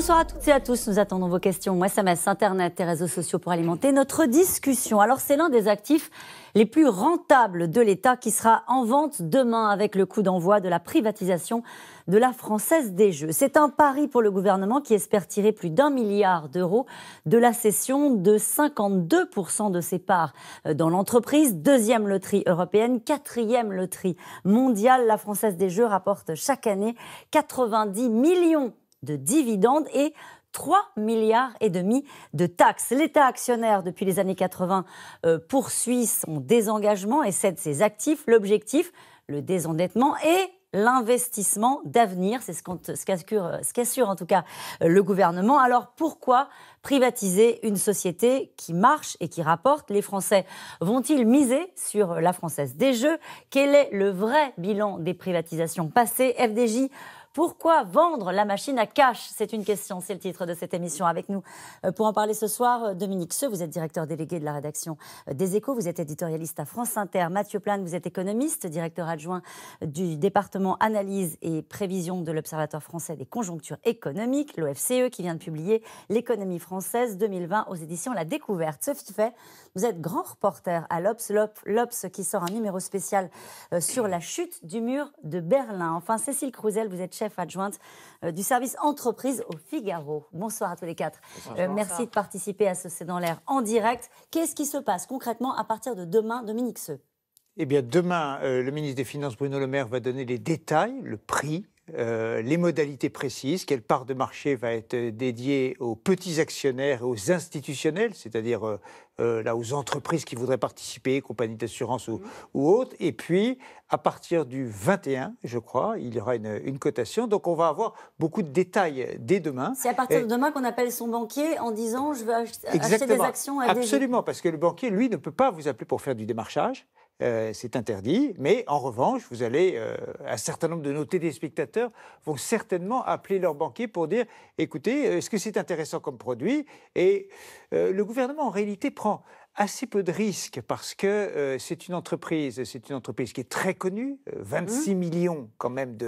Bonsoir à toutes et à tous. Nous attendons vos questions. Moi, Internet et réseaux sociaux pour alimenter notre discussion. Alors, c'est l'un des actifs les plus rentables de l'État qui sera en vente demain avec le coup d'envoi de la privatisation de la Française des Jeux. C'est un pari pour le gouvernement qui espère tirer plus d'un milliard d'euros de la cession de 52% de ses parts euh, dans l'entreprise. Deuxième loterie européenne, quatrième loterie mondiale. La Française des Jeux rapporte chaque année 90 millions de dividendes et 3 milliards et demi de taxes. L'État actionnaire depuis les années 80 euh, poursuit son désengagement et cède ses actifs. L'objectif, le désendettement et l'investissement d'avenir. C'est ce euh, qu'assure, en tout cas euh, le gouvernement. Alors pourquoi privatiser une société qui marche et qui rapporte Les Français vont-ils miser sur la Française des Jeux Quel est le vrai bilan des privatisations passées FDJ pourquoi vendre la machine à cash C'est une question, c'est le titre de cette émission. Avec nous euh, pour en parler ce soir, euh, Dominique Seux, vous êtes directeur délégué de la rédaction euh, des Échos, vous êtes éditorialiste à France Inter. Mathieu Plane, vous êtes économiste, directeur adjoint du département analyse et prévision de l'Observatoire français des conjonctures économiques, l'OFCE, qui vient de publier L'économie française 2020 aux éditions La Découverte. Ce fait, vous êtes grand reporter à l'Obs, l'Obs qui sort un numéro spécial sur la chute du mur de Berlin. Enfin, Cécile Crouzel, vous êtes chef adjointe euh, du service entreprise au Figaro. Bonsoir à tous les quatre. Euh, merci de participer à ce C'est dans l'air en direct. Qu'est-ce qui se passe concrètement à partir de demain, Dominique Seux eh bien, demain, euh, le ministre des Finances, Bruno Le Maire, va donner les détails, le prix, euh, les modalités précises, quelle part de marché va être euh, dédiée aux petits actionnaires et aux institutionnels, c'est-à-dire euh, là aux entreprises qui voudraient participer, compagnies d'assurance ou, mmh. autres. Et puis, à partir du 21, je crois, il y aura une, cotation. Donc, on va avoir beaucoup de détails dès demain. C'est à partir de demain qu'on appelle son banquier en disant je veux acheter des actions à Absolument, parce que le banquier, lui, ne peut pas vous appeler pour faire du démarchage. Euh, c'est interdit. Mais en revanche, vous allez, euh, un certain nombre de nos téléspectateurs vont certainement appeler leurs banquiers pour dire écoutez, euh, est-ce que c'est intéressant comme produit Et le gouvernement, en réalité, prend assez peu de risques parce que euh, c'est une entreprise, c'est une entreprise qui est très connue, 26 euh, mmh. millions quand même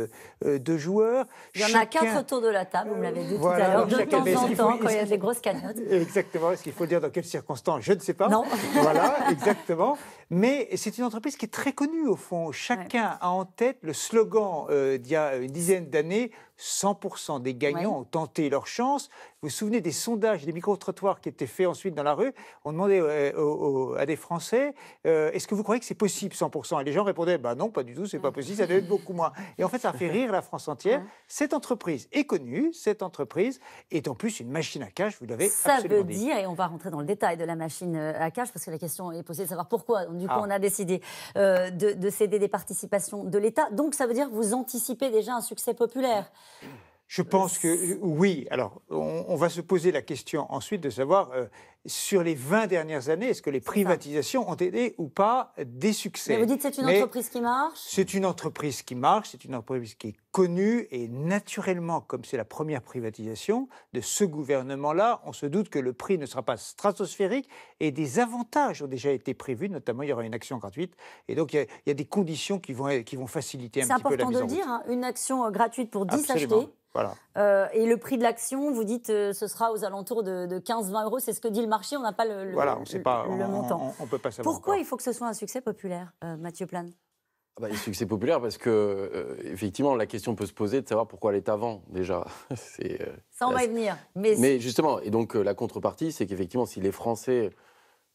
euh, de, joueurs. Il y en a quatre autour de la table, vous me l'avez dit tout à l'heure, de temps en temps quand il y a des grosses cagnottes. Exactement, est-ce qu'il faut dire dans quelles circonstances Je ne sais pas. Non. Voilà, exactement. Mais c'est une entreprise qui est très connue au fond. Chacun a en tête le slogan d'il y a une dizaine d'années 100% des gagnants ont tenté leur chance. Vous vous souvenez des sondages, des micro-trottoirs qui étaient faits ensuite dans la rue On demandait euh, euh, à des Français euh, est-ce que vous croyez que c'est possible 100% Et les gens répondaient bah non, pas du tout, c'est pas possible, ça doit être beaucoup moins. Et en fait, ça fait rire la France entière. Cette entreprise est connue, cette entreprise est en plus une machine à cash, vous l'avez Ça absolument veut dire, et on va rentrer dans le détail de la machine à cash, parce que la question est posée de savoir pourquoi. Du coup, ah. on a décidé de, céder des participations de l'État. Donc, ça veut dire que vous anticipez déjà un succès populaire. Mm-hmm. Je pense que euh, euh, oui. Alors, on, va se poser la question ensuite de savoir, euh, sur les 20 dernières années, est-ce que les privatisations ont aidé ou pas des succès Mais vous dites que c'est une, entreprise qui marche C'est une entreprise qui marche, c'est une entreprise qui est connue et naturellement, comme c'est la première privatisation de ce gouvernement-là, on se doute que le prix ne sera pas stratosphérique et des avantages ont déjà été prévus, notamment il y aura une action gratuite et donc il y, a, des conditions qui vont, qui vont faciliter un petit peu la C'est important de le dire, hein, une action gratuite pour 10 achetés voilà. Euh, et le prix de l'action, vous dites, euh, ce sera aux alentours de, 15-20 euros. C'est ce que dit le marché. On n'a pas le, voilà, on sait pas, on, montant. peut pas Pourquoi il faut que ce soit un succès populaire, euh, Mathieu Plane ah bah, un succès populaire parce que effectivement la question peut se poser de savoir pourquoi elle est avant, déjà. Ça on va y venir. Mais, mais justement et donc la contrepartie c'est qu'effectivement si les Français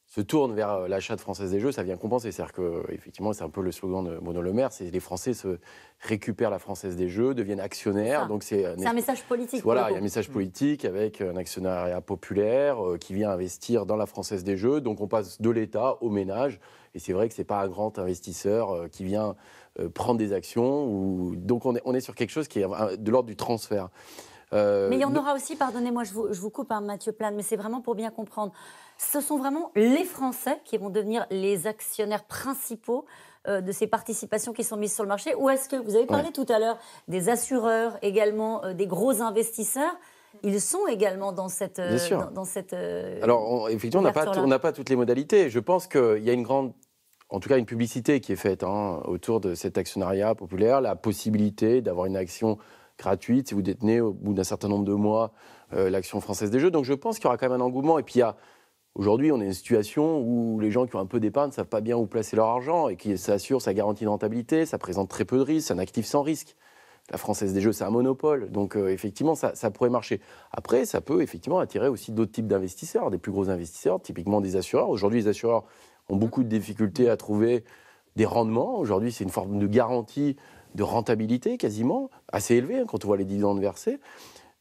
se tourne vers euh, l'achat de Française des Jeux, ça vient compenser. C'est-à-dire que, euh, effectivement, c'est un peu le slogan de Bruno Le Maire, c'est les Français se récupèrent la Française des Jeux, deviennent actionnaires. donc c'est un, message politique. Voilà, il y a un message mm. politique avec euh, un actionnariat populaire qui vient investir dans la Française des Jeux. Donc on passe de l'État au ménage. Et c'est vrai que c'est pas un grand investisseur qui vient prendre des actions. Ou... Donc on est sur quelque chose qui est de l'ordre du transfert. Euh, mais il y en aura aussi, pardonnez-moi, je vous, coupe, hein, Mathieu Plane, mais c'est vraiment pour bien comprendre. Ce sont vraiment les Français qui vont devenir les actionnaires principaux euh, de ces participations qui sont mises sur le marché Ou est-ce que vous avez parlé tout à l'heure des assureurs, également euh, des gros investisseurs ils sont également dans cette. Dans, cette Alors, effectivement, on n'a pas, toutes les modalités. Je pense qu'il y a une grande en tout cas une publicité qui est faite hein, autour de cet actionnariat populaire, la possibilité d'avoir une action gratuite si vous détenez au bout d'un certain nombre de mois euh, l'action française des jeux. Donc je pense qu'il y aura quand même un engouement. Et puis il y a Aujourd'hui, on est dans une situation où les gens qui ont un peu d'épargne ne savent pas bien où placer leur argent et qui s'assurent sa garantie de rentabilité, ça présente très peu de risques, c'est un actif sans risque. La Française des Jeux, c'est un monopole. Donc, euh, effectivement, ça, ça, pourrait marcher. Après, ça peut effectivement attirer aussi d'autres types d'investisseurs, des plus gros investisseurs, typiquement des assureurs. Aujourd'hui, les assureurs ont beaucoup de difficultés à trouver des rendements. Aujourd'hui, c'est une forme de garantie de rentabilité quasiment, assez élevée hein, quand on voit les dividendes versés.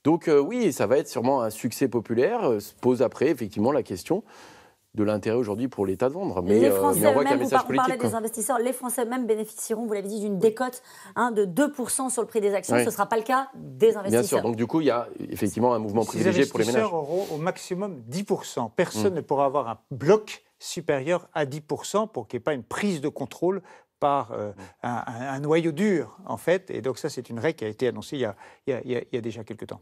Donc euh, oui, ça va être sûrement un succès populaire. Euh, se pose après effectivement la question de l'intérêt aujourd'hui pour l'État de vendre. Mais, les euh, Français euh, on un message des hein. investisseurs, les Français même bénéficieront, vous l'avez dit, d'une décote hein, de 2% sur le prix des actions. Ce ne sera pas le cas des investisseurs. Bien sûr, donc du coup, il y a effectivement un mouvement privilégié pour les ménages. Les investisseurs auront au maximum 10%. Hmm. Personne ne pourra avoir un bloc supérieur à 10% pour qu'il n'y ait pas une prise de contrôle par euh, mm. un, noyau dur, en fait. Et donc ça, c'est une règle qui a été annoncée il y a, il y a déjà quelque temps.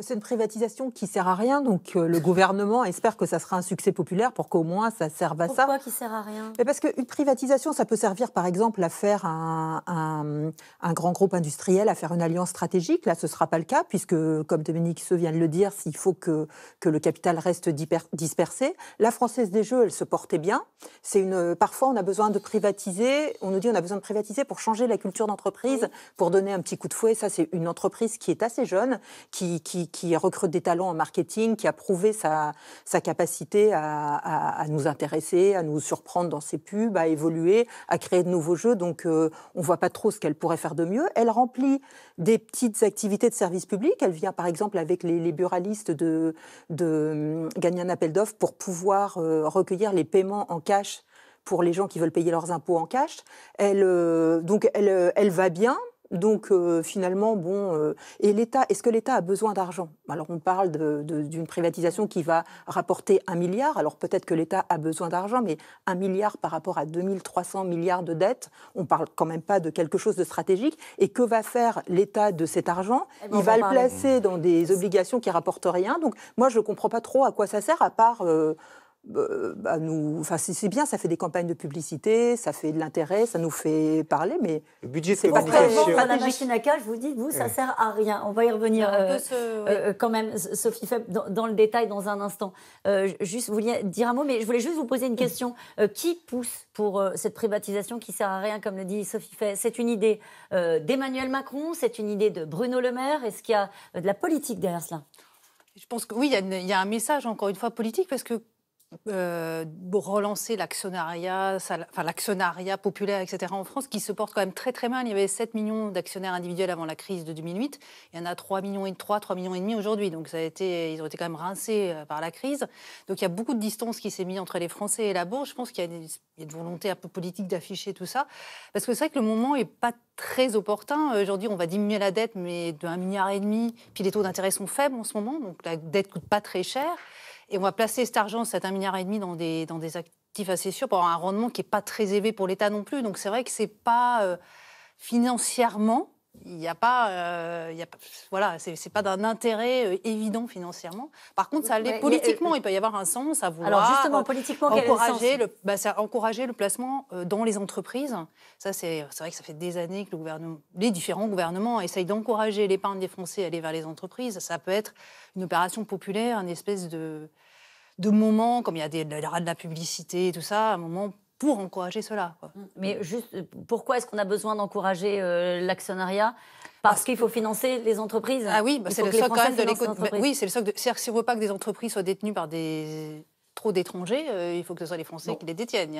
C'est une privatisation qui sert à rien, donc euh, le gouvernement espère que ça sera un succès populaire pour qu'au moins ça serve à ça. Pourquoi qui sert à rien Mais Parce qu'une privatisation, ça peut servir par exemple à faire un, un, grand groupe industriel, à faire une alliance stratégique. Là, ce ne sera pas le cas, puisque comme Dominique Se vient de le dire, il faut que, que le capital reste dispersé. La Française des Jeux, elle se portait bien. C'est une, parfois, on a besoin de privatiser, on nous dit on a besoin de privatiser pour changer la culture d'entreprise, pour donner un petit coup de fouet. Ça, c'est une entreprise qui est assez jeune, qui, qui qui, recrute des talents en marketing, qui a prouvé sa, sa capacité à, à, à, nous intéresser, à nous surprendre dans ses pubs, à évoluer, à créer de nouveaux jeux. Donc, euh, on ne voit pas trop ce qu'elle pourrait faire de mieux. Elle remplit des petites activités de service public. Elle vient, par exemple, avec les, les buralistes de, de, hum, gagner un appel d'offres pour pouvoir euh, recueillir les paiements en cash pour les gens qui veulent payer leurs impôts en cash. Elle, euh, donc, elle, elle va bien, donc euh, finalement, bon, euh, et l'État, est-ce que l'État a besoin d'argent Alors on parle d'une privatisation qui va rapporter un milliard, alors peut-être que l'État a besoin d'argent, mais un milliard par rapport à 2300 milliards de dettes, on parle quand même pas de quelque chose de stratégique. Et que va faire l'État de cet argent eh ben, Il va le placer dans des obligations qui rapportent rien. Donc moi, je ne comprends pas trop à quoi ça sert, à part... Euh, euh, bah nous, enfin c'est bien, ça fait des campagnes de publicité, ça fait de l'intérêt, ça nous fait parler, mais le budget c'est pas très bon La vous dites, vous, ça sert à rien. On va y revenir euh, euh, quand même, Sophie Feb, dans, le détail dans un instant. juste, vous dire un mot, mais je voulais juste vous poser une question. qui pousse pour cette privatisation qui sert à rien, comme le dit Sophie Feb C'est une idée d'Emmanuel Macron, c'est une idée de Bruno Le Maire. Est-ce qu'il y a de la politique derrière cela je pense que oui, il y, a un message, encore une fois, politique, parce que euh, relancer l'actionnariat, l'actionnariat populaire, etc. en France, qui se porte quand même très très mal. Il y avait 7 millions d'actionnaires individuels avant la crise de 2008. Il y en a 3 millions et 3, 3 millions et demi aujourd'hui. Donc ça a été, ils ont été quand même rincés euh, par la crise. Donc il y a beaucoup de distance qui s'est mise entre les Français et la bourse. Je pense qu'il y, a une volonté un peu politique d'afficher tout ça, parce que c'est vrai que le moment n'est pas très opportun. Aujourd'hui, on va diminuer la dette, mais de 1 milliard et demi. Puis les taux d'intérêt sont faibles en ce moment, donc la dette coûte pas très cher. Et on va placer cet argent, cet 1,5 milliard et demi, dans des, dans des actifs assez sûrs pour avoir un rendement qui n'est pas très élevé pour l'État non plus. Donc c'est vrai que c'est pas euh, financièrement, il n'y a pas, euh, y a voilà, c'est pas d'un intérêt euh, évident financièrement. Par contre, ça l'est politiquement. il peut y avoir un sens à vouloir. Alors justement, politiquement, encourager le, le bah, encourager le placement dans les entreprises. Ça, c'est vrai que ça fait des années que le gouvernement, les différents gouvernements essayent d'encourager l'épargne des Français à aller vers les entreprises. Ça peut être une opération populaire, une espèce de de moments, comme il y a des, de la publicité et tout ça, un moment pour encourager cela. Mm. Mais juste, pourquoi est-ce qu'on a besoin d'encourager euh, l'actionnariat parce, qu'il faut financer les entreprises. Ah oui, c'est le, socle de l'économie. Oui, c'est le socle. C'est-à-dire que si on veut pas que des entreprises soient détenues par des trop d'étrangers, euh, il faut que ce soit les Français qui les détiennent.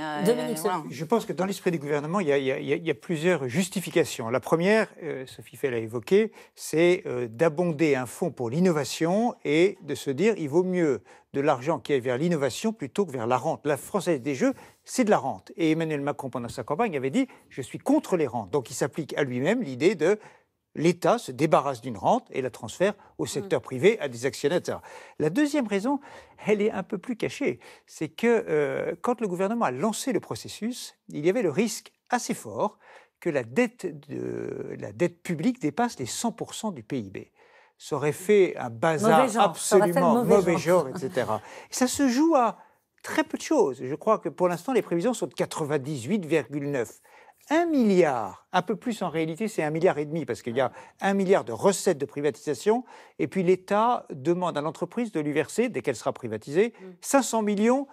Je pense que dans l'esprit du gouvernement, il y, a, plusieurs justifications. La première, euh, Sophie Fell a évoqué, c'est euh, d'abonder un fonds pour l'innovation et de se dire il vaut mieux de l'argent qui est vers l'innovation plutôt que vers la rente. La Française des Jeux, c'est de la rente. Et Emmanuel Macron, pendant sa campagne, avait dit je suis contre les rentes. Donc il s'applique à lui-même l'idée de l'État se débarrasse d'une rente et la transfère au mm. secteur privé, à des actionnaires, etc. La deuxième raison, elle est un peu plus cachée, c'est que euh, quand le gouvernement a lancé le processus, il y avait le risque assez fort que la dette, la dette publique dépasse les 100% du PIB. Ça aurait fait un bazar absolument mauvais, genre, etc. ça se joue à très peu de choses. Je crois que pour l'instant, les prévisions sont de 98,9. Un milliard, un peu plus en réalité, c'est un milliard et demi, parce qu'il y a un milliard de recettes de privatisation, et puis l'État demande à l'entreprise de lui verser, dès qu'elle sera privatisée, 500 mm. millions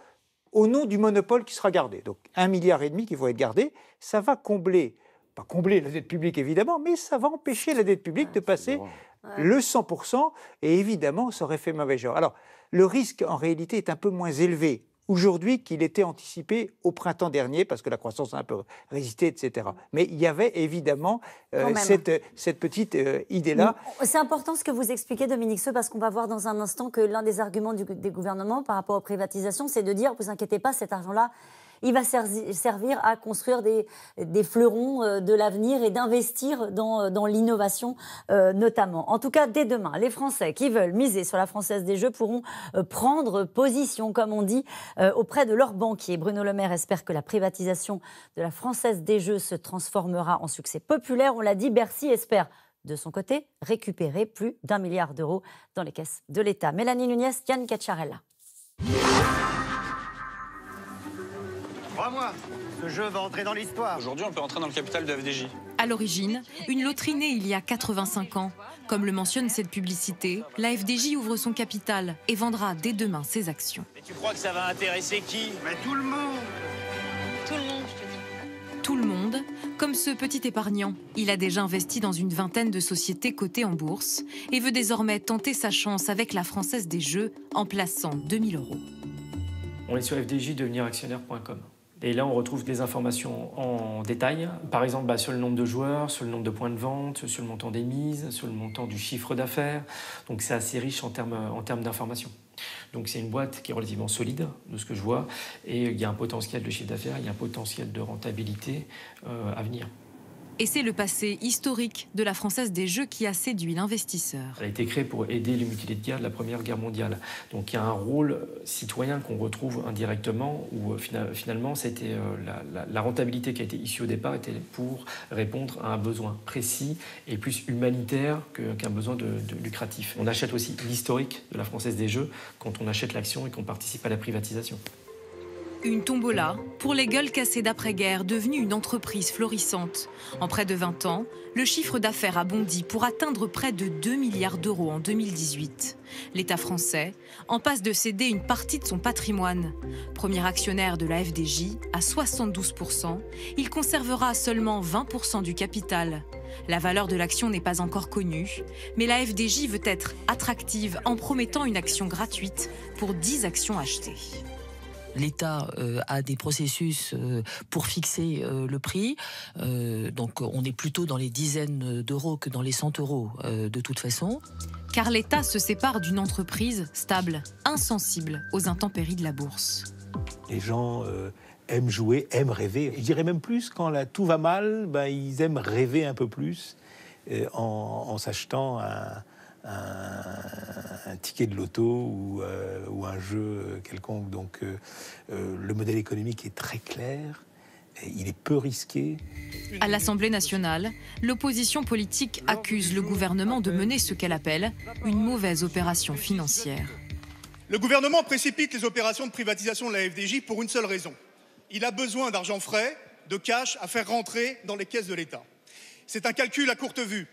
au nom du monopole qui sera gardé. Donc un milliard et demi qui vont être gardés, ça va combler, pas combler la dette publique évidemment, mais ça va empêcher la dette publique ah, de passer le 100%, et évidemment, ça aurait fait mauvais genre. Alors, le risque en réalité est un peu moins élevé aujourd'hui qu'il était anticipé au printemps dernier, parce que la croissance a un peu résisté, etc. Mais il y avait évidemment euh, cette, petite euh, idée-là. C'est important ce que vous expliquez, Dominique Seux, parce qu'on va voir dans un instant que l'un des arguments des gouvernements par rapport aux privatisations, c'est de dire, vous inquiétez pas, cet argent-là, il va servir à construire des, fleurons euh, de l'avenir et d'investir dans, euh, l'innovation euh, notamment. En tout cas, dès demain, les Français qui veulent miser sur la Française des Jeux pourront prendre position, comme on dit, auprès de leurs banquiers. Bruno Le Maire espère que la privatisation de la Française des Jeux se transformera en succès populaire. On l'a dit, Bercy espère de son côté, récupérer plus d'un milliard d'euros dans les caisses de l'État. Mélanie Nunez, Yann Cacciarella. Ce jeu va entrer dans l'histoire. Aujourd'hui, on peut entrer dans le capital de FDJ. À l'origine, une loterie née il y a 85 ans. Comme le mentionne cette publicité, la FDJ ouvre son capital et vendra dès demain ses actions. Mais tu crois que ça va intéresser qui tout le monde Tout le monde, je te dis. Tout le monde, comme ce petit épargnant. Il a déjà investi dans une vingtaine de sociétés cotées en bourse et veut désormais tenter sa chance avec la Française des Jeux en plaçant 2000 euros. On est sur fdj fdjdeveniractionnaire.com. Et là, on retrouve des informations en détail, par exemple bah, sur le nombre de joueurs, sur le nombre de points de vente, sur le montant des mises, sur le montant du chiffre d'affaires. Donc c'est assez riche en termes, en d'informations. Donc c'est une boîte qui est relativement solide, de ce que je vois, et il y a un potentiel de chiffre d'affaires, il y a un potentiel de rentabilité euh, à venir. Et c'est le passé historique de la Française des Jeux qui a séduit l'investisseur. Elle a été créée pour aider les mutilés de guerre de la Première Guerre mondiale. Donc il y a un rôle citoyen qu'on retrouve indirectement, où euh, finalement c'était euh, la, rentabilité qui a été issue au départ était pour répondre à un besoin précis et plus humanitaire qu'un besoin de lucratif. On achète aussi l'historique de la Française des Jeux quand on achète l'action et qu'on participe à la privatisation. Une tombola pour les gueules cassées d'après-guerre, devenue une entreprise florissante. En près de 20 ans, le chiffre d'affaires a bondi pour atteindre près de 2 milliards d'euros en 2018. L'État français en passe de céder une partie de son patrimoine. Premier actionnaire de la FDJ à 72%, il conservera seulement 20% du capital. La valeur de l'action n'est pas encore connue, mais la FDJ veut être attractive en promettant une action gratuite pour 10 actions achetées l'État euh, a des processus euh, pour fixer euh, le prix. donc on est plutôt dans les dizaines d'euros que dans les 100 euros de toute façon. Car l'État se sépare d'une entreprise stable, insensible aux intempéries de la bourse. Les gens aiment jouer, aiment rêver. Je dirais même plus, quand tout va mal, ben, ils aiment rêver un peu plus en, en s'achetant un, un, ticket de loto ou, euh, un jeu quelconque. Donc euh, euh, le modèle économique est très clair. il est peu risqué. À l'Assemblée nationale, l'opposition politique accuse le gouvernement de mener ce qu'elle appelle une mauvaise opération financière. Le gouvernement précipite les opérations de privatisation de la FDJ pour une seule raison. Il a besoin d'argent frais, de cash à faire rentrer dans les caisses de l'État. C'est un calcul à courte vue.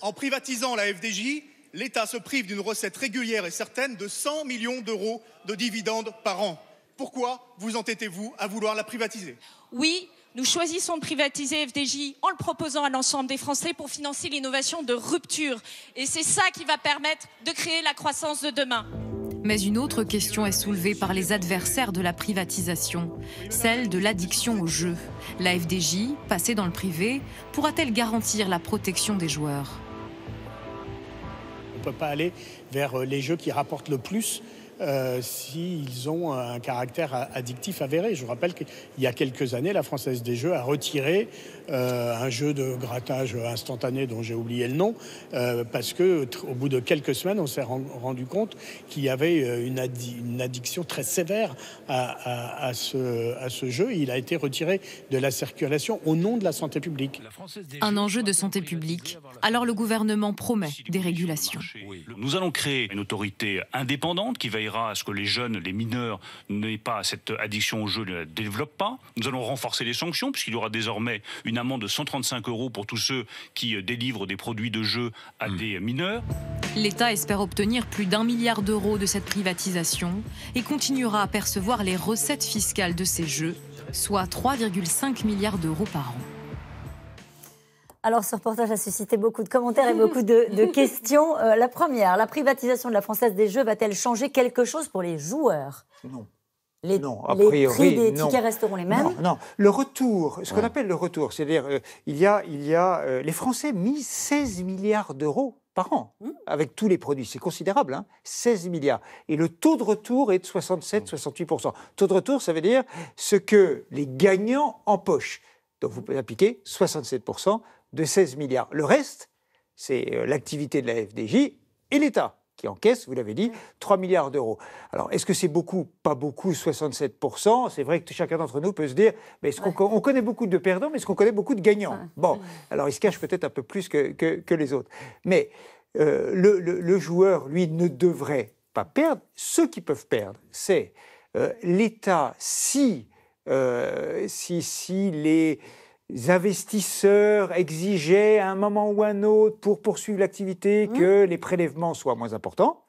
En privatisant la FDJ, l'État se prive d'une recette régulière et certaine de 100 millions d'euros de dividendes par an. Pourquoi vous entêtez-vous à vouloir la privatiser Oui, nous choisissons de privatiser FDJ en le proposant à l'ensemble des Français pour financer l'innovation de rupture. Et c'est ça qui va permettre de créer la croissance de demain. Mais une autre question est soulevée par les adversaires de la privatisation, celle de l'addiction au jeu. La FDJ, passée dans le privé, pourra-t-elle garantir la protection des joueurs ne peut pas aller vers euh, les jeux qui rapportent le plus euh, s'ils ont un caractère addictif avéré. Je vous rappelle qu'il y a quelques années, la Française des Jeux a retiré euh, un jeu de grattage instantané dont j'ai oublié le nom, euh, parce que au bout de quelques semaines, on s'est rendu compte qu'il y avait une, une, addiction très sévère à, ce, à ce jeu. Il a été retiré de la circulation au nom de la santé publique. Un enjeu de santé publique. Alors le gouvernement promet des régulations. Nous allons créer une autorité indépendante qui va à ce que les jeunes, les mineurs n'aient pas cette addiction au jeu, ne la développent pas. Nous allons renforcer les sanctions, puisqu'il y aura désormais une amende de 135 euros pour tous ceux qui euh, délivrent des produits de jeu à hmm. des mineurs. L'État espère obtenir plus d'un milliard d'euros de cette privatisation et continuera à percevoir les recettes fiscales de ces jeux, soit 3,5 milliards d'euros par an. Alors, ce reportage a suscité beaucoup de commentaires et beaucoup de, questions. Euh, la première, la privatisation de la Française des Jeux va-t-elle changer quelque chose pour les joueurs Non. Les, les prix des tickets resteront les mêmes non, le retour, ce qu'on appelle le retour, c'est-à-dire euh, il y a, il y a euh, les Français mis 16 milliards d'euros par an, mmh. avec tous les produits. C'est considérable, hein 16 milliards. Et le taux de retour est de 67-68%. Mmh. Taux de retour, ça veut dire ce que les gagnants empochent. Donc vous pouvez appliquer 67%, de 16 milliards. Le reste, c'est euh, l'activité de la FDJ et l'État qui encaisse, vous l'avez dit, 3 milliards d'euros. Alors, est-ce que c'est beaucoup Pas beaucoup, 67%. C'est vrai que chacun d'entre nous peut se dire, mais est-ce qu'on connaît beaucoup de perdants, mais est-ce qu'on connaît beaucoup de gagnants Bon, alors il se cache peut-être un peu plus que, les autres. Mais euh, le, joueur, lui, ne devrait pas perdre. Ceux qui peuvent perdre, c'est euh, l'État si, si, si les investisseurs exigeaient à un moment ou à un autre pour poursuivre l'activité mmh. que les prélèvements soient moins importants.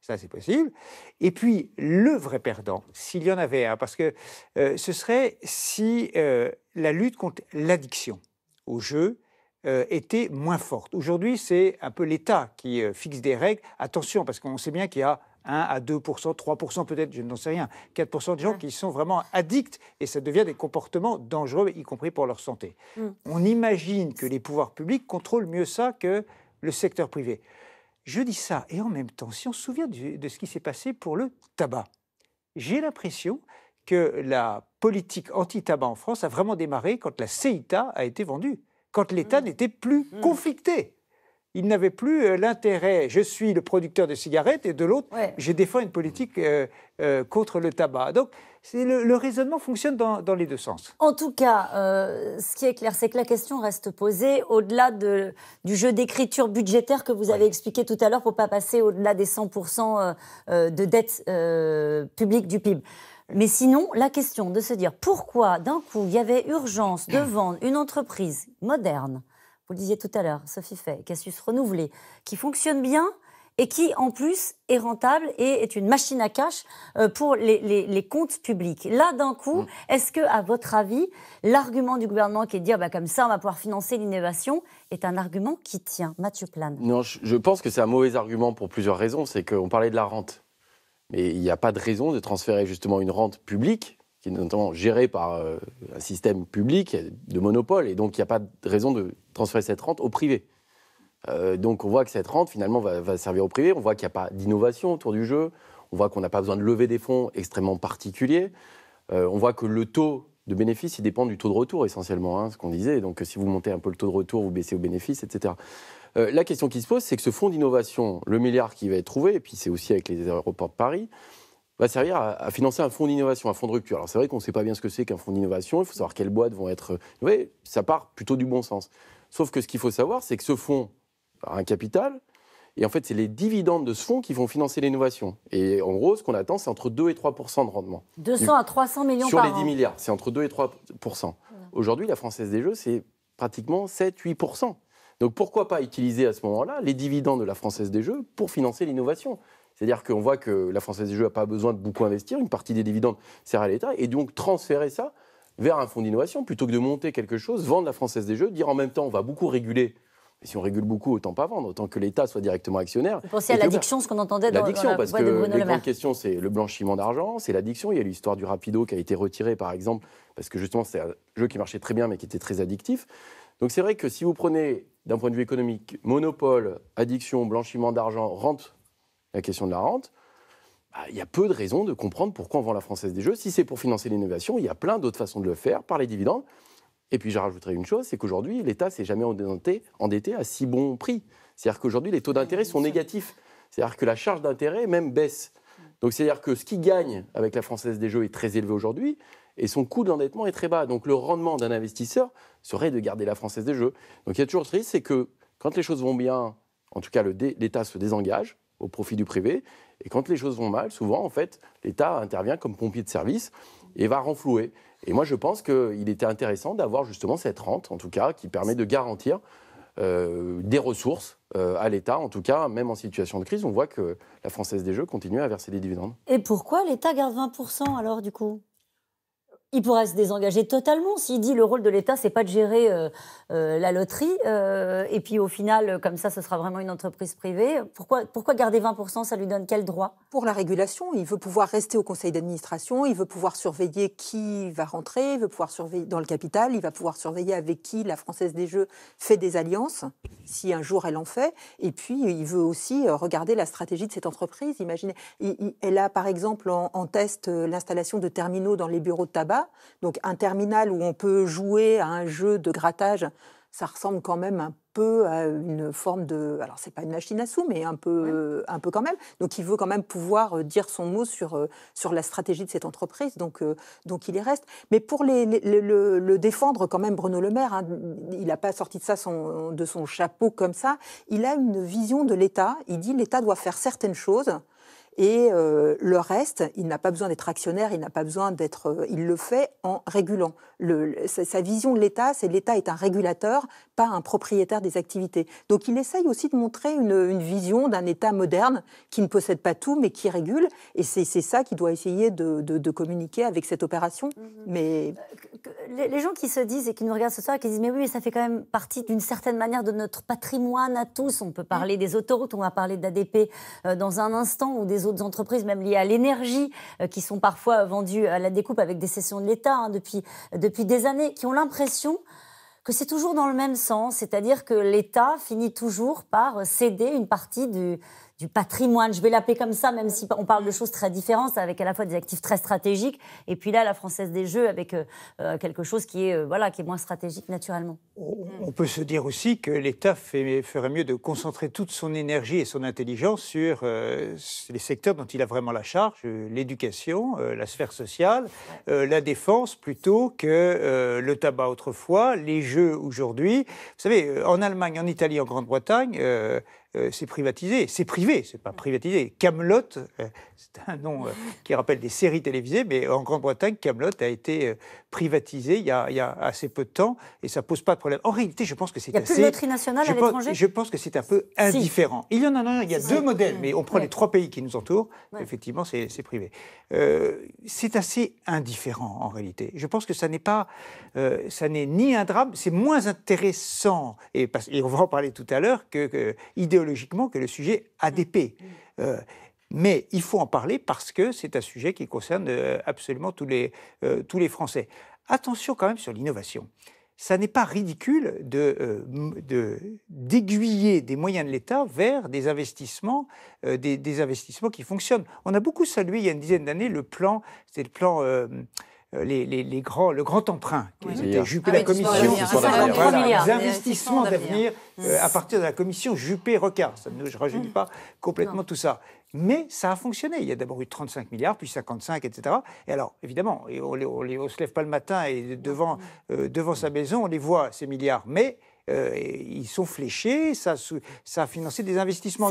Ça, c'est possible. Et puis, le vrai perdant, s'il y en avait un, parce que euh, ce serait si euh, la lutte contre l'addiction au jeu euh, était moins forte. Aujourd'hui, c'est un peu l'État qui fixe des règles. Attention, parce qu'on sait bien qu'il y a 1 à 2 3 peut-être, je n'en sais rien, 4 de gens mm. qui sont vraiment addicts et ça devient des comportements dangereux, y compris pour leur santé. Mm. On imagine que les pouvoirs publics contrôlent mieux ça que le secteur privé. Je dis ça, et en même temps, si on se souvient de ce qui s'est passé pour le tabac, j'ai l'impression que la politique anti-tabac en France a vraiment démarré quand la CITA a été vendue, quand l'État mm. n'était plus conflicté il n'avait plus euh, l'intérêt, je suis le producteur de cigarettes, et de l'autre, je défends une politique euh, euh, contre le tabac. Donc, le, raisonnement fonctionne dans, les deux sens. En tout cas, ce qui est clair, c'est que la question reste posée au-delà du jeu d'écriture budgétaire que vous avez expliqué tout à l'heure pour ne pas passer au-delà des 100% de dette publique du PIB. Mais sinon, la question de se dire pourquoi d'un coup il y avait urgence de vendre une entreprise moderne vous le disiez tout à l'heure, Sophie Fay, qui Renouvelé, qui fonctionne bien et qui, en plus, est rentable et est une machine à cash euh, pour les, comptes publics. Là, d'un coup, mm. est-ce que, à votre avis, l'argument du gouvernement qui est dire bah, comme ça, on va pouvoir financer l'innovation est un argument qui tient Mathieu plan Non, je pense que c'est un mauvais argument pour plusieurs raisons. C'est qu'on parlait de la rente. Mais il n'y a pas de raison de transférer justement une rente publique qui est notamment géré par euh, un système public de monopole, et donc il n'y a pas de raison de transférer cette rente au privé. Euh, donc on voit que cette rente finalement va, servir au privé, on voit qu'il n'y a pas d'innovation autour du jeu, on voit qu'on n'a pas besoin de lever des fonds extrêmement particuliers, euh, on voit que le taux de bénéfice, il dépend du taux de retour essentiellement, hein, ce qu'on disait, donc si vous montez un peu le taux de retour, vous baissez au bénéfices, etc. la question qui se pose, c'est que ce fonds d'innovation, le milliard qui va être trouvé, et puis c'est aussi avec les aéroports de Paris, va servir à, financer un fonds d'innovation, un fonds de rupture. Alors c'est vrai qu'on ne sait pas bien ce que c'est qu'un fonds d'innovation, il faut savoir quelles boîtes vont être... Euh, oui, ça part plutôt du bon sens. Sauf que ce qu'il faut savoir, c'est que ce fonds a un capital, et en fait, c'est les dividendes de ce fonds qui vont financer l'innovation. Et en gros, ce qu'on attend, c'est entre 2 et 3 de rendement. 200 à 300 millions par an. Sur les 10 milliards, c'est entre 2 et 3 Aujourd'hui, la Française des Jeux, c'est pratiquement 7-8 Donc pourquoi pas utiliser à ce moment-là les dividendes de la Française des Jeux pour financer l'innovation c'est-à-dire qu'on voit que la Française des Jeux n'a pas besoin de beaucoup investir, une partie des dividendes sert à l'État, et donc transférer ça vers un fonds d'innovation, plutôt que de monter quelque chose, vendre la Française des Jeux, dire en même temps on va beaucoup réguler et si on régule beaucoup, autant pas vendre, autant que l'État soit directement actionnaire. Vous pensez à l'addiction, ce qu'on entendait dans, la parce que de Bruno Les c'est le blanchiment d'argent, c'est l'addiction. Il y a l'histoire du Rapido qui a été retiré, par exemple, parce que justement, c'est un jeu qui marchait très bien, mais qui était très addictif. Donc c'est vrai que si vous prenez, d'un point de vue économique, monopole, addiction, blanchiment d'argent, rente la question de la rente, bah, il y a peu de raisons de comprendre pourquoi on vend la Française des Jeux. Si c'est pour financer l'innovation, il y a plein d'autres façons de le faire, par les dividendes. Et puis, je rajouterai une chose, c'est qu'aujourd'hui, l'État s'est jamais endetté, à si bon prix. C'est-à-dire qu'aujourd'hui, les taux d'intérêt sont négatifs. C'est-à-dire que la charge d'intérêt même baisse. Donc, c'est-à-dire que ce qui gagne avec la Française des Jeux est très élevé aujourd'hui et son coût d'endettement est très bas. Donc, le rendement d'un investisseur serait de garder la Française des Jeux. Donc, il y a toujours ce risque, c'est que quand les choses vont bien, en tout cas, l'État se désengage au profit du privé. Et quand les choses vont mal, souvent, en fait, l'État intervient comme pompier de service et va renflouer. Et moi, je pense qu'il était intéressant d'avoir justement cette rente, en tout cas, qui permet de garantir euh, des ressources euh, à l'État, en tout cas, même en situation de crise. On voit que la Française des Jeux continue à verser des dividendes. Et pourquoi l'État garde 20% alors, du coup il pourrait se désengager totalement s'il dit le rôle de l'État, c'est pas de gérer euh, euh, la loterie, euh, et puis au final, comme ça, ce sera vraiment une entreprise privée. Pourquoi, pourquoi garder 20% Ça lui donne quel droit Pour la régulation, il veut pouvoir rester au conseil d'administration, il veut pouvoir surveiller qui va rentrer, il veut pouvoir surveiller dans le capital, il va pouvoir surveiller avec qui la Française des Jeux fait des alliances, si un jour elle en fait, et puis il veut aussi regarder la stratégie de cette entreprise. Imaginez, elle a par exemple en test l'installation de terminaux dans les bureaux de tabac. Donc un terminal où on peut jouer à un jeu de grattage, ça ressemble quand même un peu à une forme de... Alors ce c'est pas une machine à sous, mais un peu, quand même. Donc il veut quand même pouvoir euh, dire son mot euh, sur, la stratégie de cette entreprise, donc, euh, il y reste. Mais pour le, défendre quand même, Bruno Le Maire, hein, il n'a pas sorti de ça son, de son chapeau comme ça, il a une vision de l'État. Il dit l'État doit faire certaines choses et euh, le reste, il n'a pas besoin d'être actionnaire, il n'a pas besoin d'être. Euh, il le fait en régulant. Le, sa, vision de l'État, c'est l'État est un régulateur, pas un propriétaire des activités. Donc il essaye aussi de montrer une, vision d'un État moderne qui ne possède pas tout, mais qui régule. Et c'est ça qu'il doit essayer de, communiquer avec cette opération. Mm-hmm. Mais euh, les, gens qui se disent et qui nous regardent ce soir, qui disent mais oui, mais ça fait quand même partie d'une certaine manière de notre patrimoine à tous. On peut mm. parler des autoroutes, on va parler d'ADP dans un instant ou des autres entreprises, même liées à l'énergie, euh, qui sont parfois vendues à la découpe avec des cessions de l'État hein, depuis, depuis des années, qui ont l'impression que c'est toujours dans le même sens, c'est-à-dire que l'État finit toujours par céder une partie du, du patrimoine, je vais l'appeler comme ça, même si on parle de choses très différentes, avec à la fois des actifs très stratégiques, et puis là, la Française des Jeux, avec euh, euh, quelque chose qui est, euh, voilà, qui est moins stratégique naturellement. On peut se dire aussi que l'État ferait mieux de concentrer toute son énergie et son intelligence sur les secteurs dont il a vraiment la charge, l'éducation, la sphère sociale, la défense, plutôt que le tabac autrefois, les jeux aujourd'hui. Vous savez, en Allemagne, en Italie, en Grande-Bretagne, euh, c'est privatisé, c'est privé, c'est pas privatisé. Camelot euh, c'est un nom euh, qui rappelle des séries télévisées, mais en Grande-Bretagne, Camelot a été euh, privatisé il y a, assez peu de temps et ça ne pose pas de problème. En réalité, je pense que c'est assez. Il n'y a plus de nationale à l'étranger. Je pense que c'est un peu indifférent. Il y en a, un, il y a deux modèles, mais on prend les trois pays qui nous entourent. Effectivement, c'est privé. Euh, c'est assez indifférent en réalité. Je pense que ça n'est pas, ça n'est ni un drame, c'est moins intéressant et, on va en parler tout à l'heure que, idéologiquement que le sujet ADP. Mm. Mais il faut en parler parce que c'est un sujet qui concerne euh, absolument tous les, euh, tous les Français. Attention quand même sur l'innovation. Ça n'est pas ridicule d'aiguiller de, euh, des moyens de l'État vers des investissements, euh, des, investissements qui fonctionnent. On a beaucoup salué il y a une dizaine d'années le plan, c'est le plan. Les, les, les, grands, le grand emprunt, qui était Juppé ah la Commission, voilà, les investissements d'avenir à partir de la Commission Juppé-Rocard. Ça ne rajeunit mm. pas complètement tout ça. Mais ça a fonctionné. Il y a d'abord eu 35 milliards, puis 55, etc. Et alors, évidemment, on ne se lève pas le matin et devant, euh, devant sa maison, on les voit, ces milliards. Mais euh, ils sont fléchés, ça, a financé des investissements.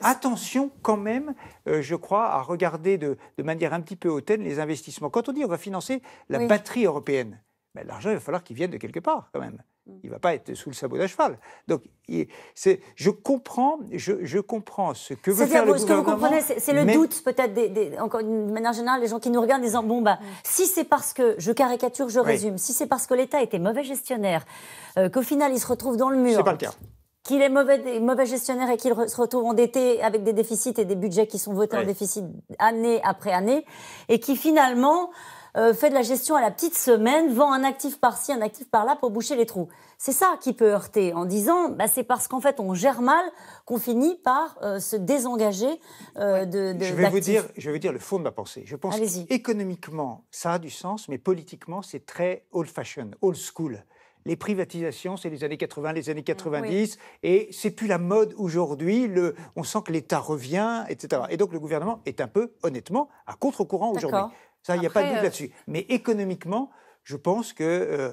attention quand même, euh, je crois, à regarder de, manière un petit peu hautaine les investissements. Quand on dit on va financer la batterie européenne, mais ben, l'argent, il va falloir qu'il vienne de quelque part quand même. Mm. Il ne va pas être sous le sabot d'un cheval. Donc, je comprends, je, comprends ce que veut faire le gouvernement. Ce que vous comprenez, c'est le doute peut-être, encore d'une manière générale, les gens qui nous regardent disant bon bah, mm. si c'est parce que je caricature, je résume, si c'est parce que l'État était mauvais gestionnaire, euh, qu'au final il se retrouve dans le mur. C'est pas le cas qu'il est mauvais, mauvais gestionnaire et qu'il se retrouve endetté avec des déficits et des budgets qui sont votés en déficit année après année, et qui finalement euh, fait de la gestion à la petite semaine, vend un actif par-ci, un actif par-là pour boucher les trous. C'est ça qui peut heurter en disant, bah, c'est parce qu'en fait on gère mal qu'on finit par euh, se désengager euh, de, Je vais vous dire, je vais vous dire le fond de ma pensée. Je pense économiquement ça a du sens, mais politiquement c'est très old-fashioned, old school les privatisations, c'est les années 80, les années 90, mm, et c'est plus la mode aujourd'hui. Le, on sent que l'État revient, etc. Et donc le gouvernement est un peu, honnêtement, à contre-courant aujourd'hui. Ça, il n'y a pas de doute euh, là-dessus. Mais économiquement, je pense que euh,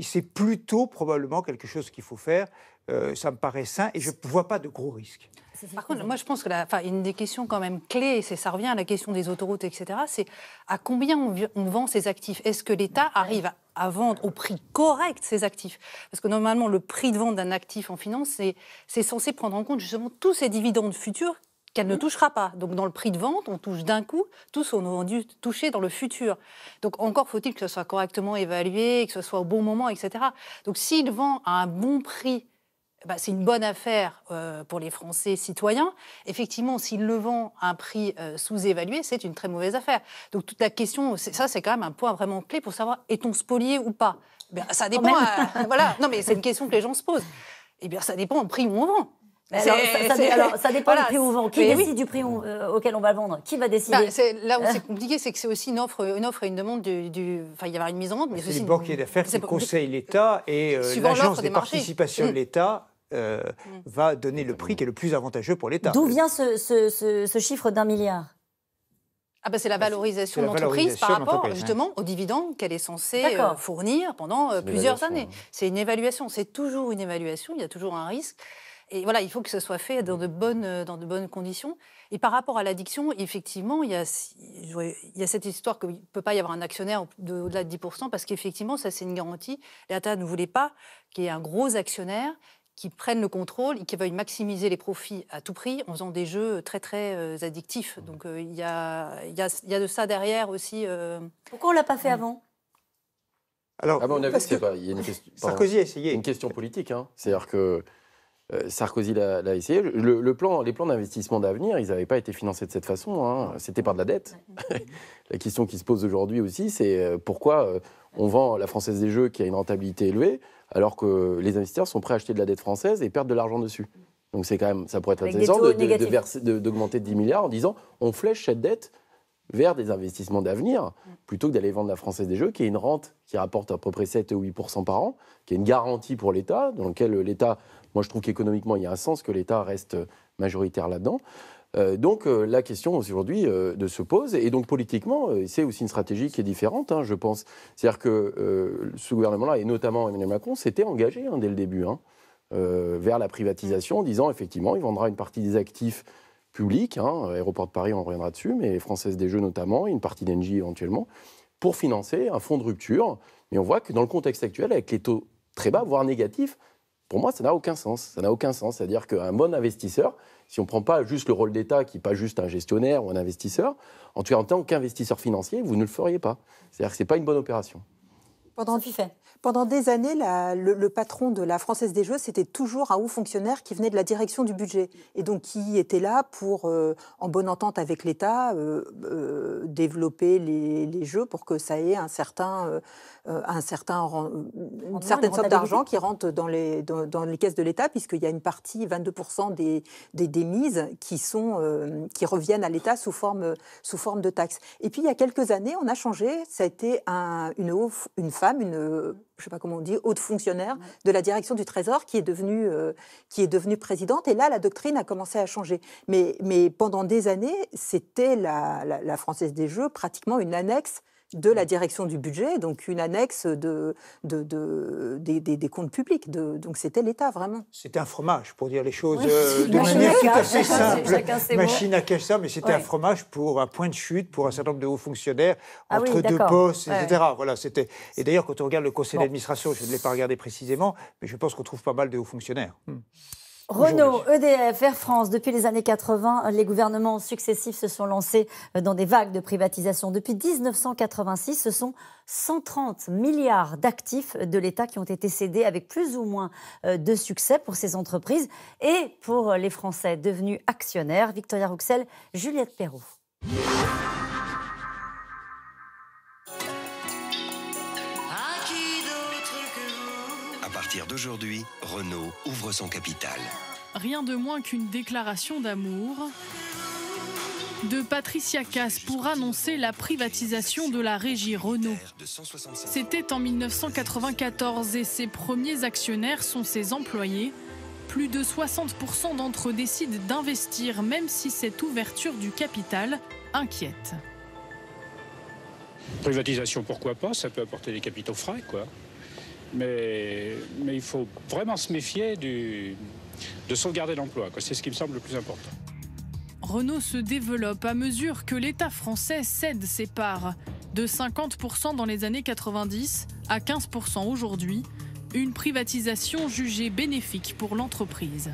c'est plutôt probablement quelque chose qu'il faut faire. Euh, ça me paraît sain et je ne vois pas de gros risques. Par contre, moi, je pense que la, enfin, une des questions quand même clés, et ça revient à la question des autoroutes, etc., c'est à combien on, vend ces actifs Est-ce que l'État arrive à, vendre au prix correct ces actifs Parce que normalement, le prix de vente d'un actif en finance, c'est censé prendre en compte justement tous ces dividendes futurs qu'elle ne mm. touchera pas. Donc dans le prix de vente, on touche d'un coup tout ce qu'on a dû toucher dans le futur. Donc encore faut-il que ce soit correctement évalué, que ce soit au bon moment, etc. Donc s'il vend à un bon prix, eh ben, c'est une bonne affaire euh, pour les Français citoyens. Effectivement, s'il le vend à un prix euh, sous-évalué, c'est une très mauvaise affaire. Donc toute la question, ça c'est quand même un point vraiment clé pour savoir est-on spolié ou pas. Ben, ça dépend. Euh, voilà. Non mais c'est une question que les gens se posent. Eh bien, ça dépend au prix où on vend. Alors, ça, dépend du prix Qui du prix euh, auquel on va vendre Qui va bah, décider Là où c'est euh. compliqué, c'est que c'est aussi une offre, une offre et une demande du. Enfin, il va y avoir une mise en vente, mais c'est le Les banquiers d'affaires qui conseillent l'État et euh, l'agence des, participations de mm. l'État. Mm. va donner le prix mm. qui est le plus avantageux pour l'État. D'où vient ce, chiffre d'un milliard ah bah, c'est la bah, valorisation de l'entreprise par rapport justement aux dividendes qu'elle est censée fournir pendant plusieurs années. C'est une évaluation, c'est toujours une évaluation, il y a toujours un risque. Et voilà, il faut que ce soit fait dans de bonnes, euh, dans de bonnes conditions. Et par rapport à l'addiction, effectivement, il y, a, il cette histoire qu'il ne peut pas y avoir un actionnaire au-delà de 10%, parce qu'effectivement, ça, c'est une garantie. L'État ne voulait pas qu'il y ait un gros actionnaire qui prenne le contrôle et qui veuille maximiser les profits à tout prix en faisant des jeux très très euh, addictifs. Donc euh, il y, a, de ça derrière aussi. Pourquoi on l'a pas fait avant alors, ah, il y a une question, Sarkozy essayé. Une question politique. Hein. C'est-à-dire que euh, Sarkozy l'a essayé. plan, les plans d'investissement d'avenir, ils n'avaient pas été financés de cette façon. Hein. C'était par de la dette. la question qui se pose aujourd'hui aussi, c'est euh, pourquoi euh, on vend la Française des Jeux qui a une rentabilité élevée, alors que les investisseurs sont prêts à acheter de la dette française et perdent de l'argent dessus. Donc c'est quand même, ça pourrait être intéressant d'augmenter de, de, de 10 milliards en disant on flèche cette dette vers des investissements d'avenir, plutôt que d'aller vendre la Française des Jeux, qui a une rente qui rapporte à peu près 7 ou 8 par an, qui est une garantie pour l'État, dans laquelle l'État moi, je trouve qu'économiquement, il y a un sens que l'État reste euh, majoritaire là-dedans. Euh, donc euh, la question aujourd'hui de se pose, et donc politiquement, c'est aussi une stratégie qui est différente, hein, je pense. C'est-à-dire que ce gouvernement-là, et notamment Emmanuel Macron, s'était engagé hein, dès le début hein, vers la privatisation, en disant effectivement, il vendra une partie des actifs publics, Aéroport de Paris, on reviendra dessus, mais Française des Jeux notamment, une partie d'Engie éventuellement, pour financer un fonds de rupture. Mais on voit que dans le contexte actuel, avec les taux très bas, voire négatifs, pour moi, ça n'a aucun sens. Ça n'a aucun sens. C'est-à-dire qu'un bon investisseur, si on ne prend pas juste le rôle d'État, qui n'est pas juste un gestionnaire ou un investisseur, en tout cas en tant qu'investisseur financier, vous ne le feriez pas. C'est-à-dire que ce n'est pas une bonne opération. Pendant le fait. Pendant des années, le, patron de la Française des Jeux, c'était toujours un haut fonctionnaire qui venait de la direction du budget et donc qui était là pour, euh, en bonne entente avec l'État, euh, euh, développer les, jeux pour que ça ait un certain, un certain, une certaine somme d'argent qui rentre dans les, dans, les caisses de l'État, puisqu'il y a une partie, 22% des, des, mises qui, sont, qui reviennent à l'État sous forme, sous forme de taxes. Et puis il y a quelques années, on a changé, ça a été un, une, une femme, une je sais pas comment on dit, haute fonctionnaire de la direction du Trésor qui est devenue, euh, qui est devenue présidente. Et là, la doctrine a commencé à changer. Mais, mais pendant des années, c'était la, la, la Française des Jeux, pratiquement une annexe de la mmh. direction du budget, donc une annexe des, comptes publics. donc c'était l'État, vraiment. C'était un fromage, pour dire les choses euh, de manière tout à fait simple. Machine à cacher ça, mais c'était un fromage pour un point de chute pour un certain nombre de hauts fonctionnaires ah entre deux postes, etc. Voilà, c'était... Et d'ailleurs, quand on regarde le conseil d'administration, je ne l'ai pas regardé précisément, mais je pense qu'on trouve pas mal de hauts fonctionnaires. Mmh. Renault, EDF, Air France, depuis les années 80, les gouvernements successifs se sont lancés dans des vagues de privatisation. Depuis 1986, ce sont 130 milliards d'actifs de l'État qui ont été cédés avec plus ou moins euh, de succès pour ces entreprises et pour les Français devenus actionnaires. Victoria Rouxel, Juliette Perrault. d'aujourd'hui, Renault ouvre son capital. Rien de moins qu'une déclaration d'amour de Patricia Cass pour annoncer la privatisation de la régie Renault. C'était en 1994 et ses premiers actionnaires sont ses employés. Plus de 60% d'entre eux décident d'investir même si cette ouverture du capital inquiète. Privatisation pourquoi pas, ça peut apporter des capitaux frais quoi. Mais, il faut vraiment se méfier de sauvegarder l'emploi. C'est ce qui me semble le plus important. Renault se développe à mesure que l'État français cède ses parts. De 50% dans les années 90 à 15% aujourd'hui, une privatisation jugée bénéfique pour l'entreprise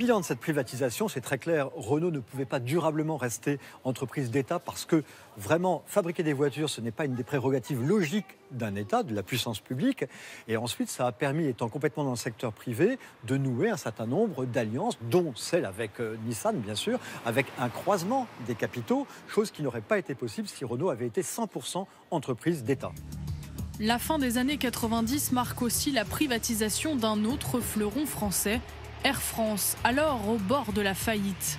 bilan de cette privatisation, c'est très clair, Renault ne pouvait pas durablement rester entreprise d'État parce que vraiment fabriquer des voitures, ce n'est pas une des prérogatives logiques d'un État, de la puissance publique. Et ensuite, ça a permis, étant complètement dans le secteur privé, de nouer un certain nombre d'alliances, dont celle avec euh, Nissan, bien sûr, avec un croisement des capitaux, chose qui n'aurait pas été possible si Renault avait été 100% entreprise d'État. La fin des années 90 marque aussi la privatisation d'un autre fleuron français, Air France, alors au bord de la faillite.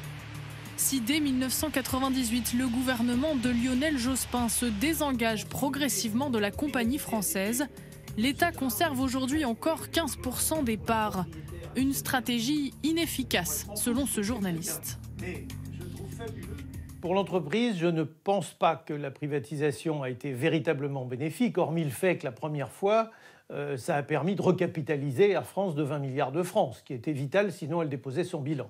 Si dès 1998, le gouvernement de Lionel Jospin se désengage progressivement de la compagnie française, l'État conserve aujourd'hui encore 15% des parts. Une stratégie inefficace, selon ce journaliste. Pour l'entreprise, je ne pense pas que la privatisation a été véritablement bénéfique, hormis le fait que la première fois, euh, ça a permis de recapitaliser Air France de 20 milliards de francs, ce qui était vital, sinon elle déposait son bilan.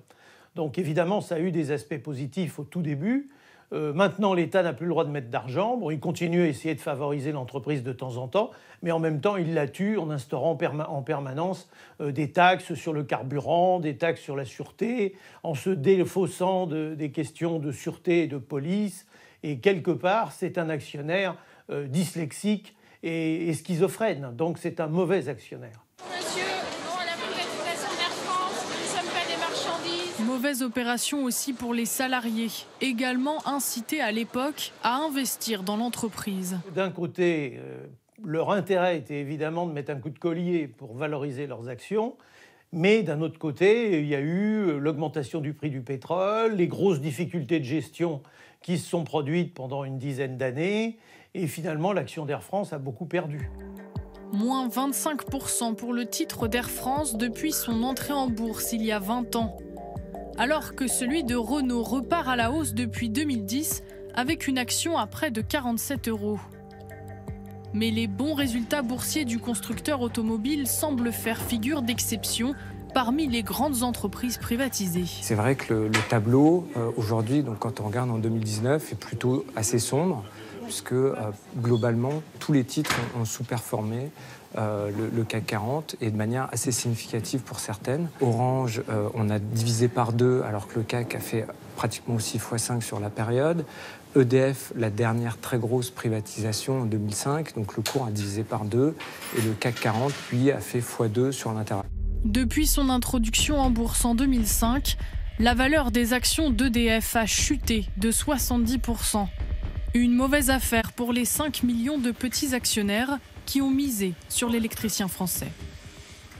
Donc évidemment, ça a eu des aspects positifs au tout début. Euh, maintenant, l'État n'a plus le droit de mettre d'argent. Bon, il continue à essayer de favoriser l'entreprise de temps en temps, mais en même temps, il la tue en instaurant en permanence euh, des taxes sur le carburant, des taxes sur la sûreté, en se défaussant des questions de sûreté et de police. Et quelque part, c'est un actionnaire dyslexique et, schizophrène. Donc c'est un mauvais actionnaire. Monsieur, sommes pas des marchandises. Mauvaise opération aussi pour les salariés, également incités à l'époque à investir dans l'entreprise. D'un côté, euh, leur intérêt était évidemment de mettre un coup de collier pour valoriser leurs actions. Mais d'un autre côté, il y a eu l'augmentation du prix du pétrole, les grosses difficultés de gestion qui se sont produites pendant une dizaine d'années. Et finalement, l'action d'Air France a beaucoup perdu. Moins 25% pour le titre d'Air France depuis son entrée en bourse il y a 20 ans. Alors que celui de Renault repart à la hausse depuis 2010 avec une action à près de 47 euros. Mais les bons résultats boursiers du constructeur automobile semblent faire figure d'exception parmi les grandes entreprises privatisées. C'est vrai que le, tableau, euh, aujourd'hui, donc quand on regarde en 2019, est plutôt assez sombre, puisque euh, globalement, tous les titres ont, sous-performé. Euh, le, CAC 40 et de manière assez significative pour certaines. Orange, on a divisé par deux alors que le CAC a fait pratiquement aussi x5 sur la période. EDF, la dernière très grosse privatisation en 2005, donc le cours a divisé par deux et le CAC 40, lui, a fait x2 sur l'intervalle. Depuis son introduction en bourse en 2005, la valeur des actions d'EDF a chuté de 70%. Une mauvaise affaire pour les 5 millions de petits actionnaires qui ont misé sur l'électricien français.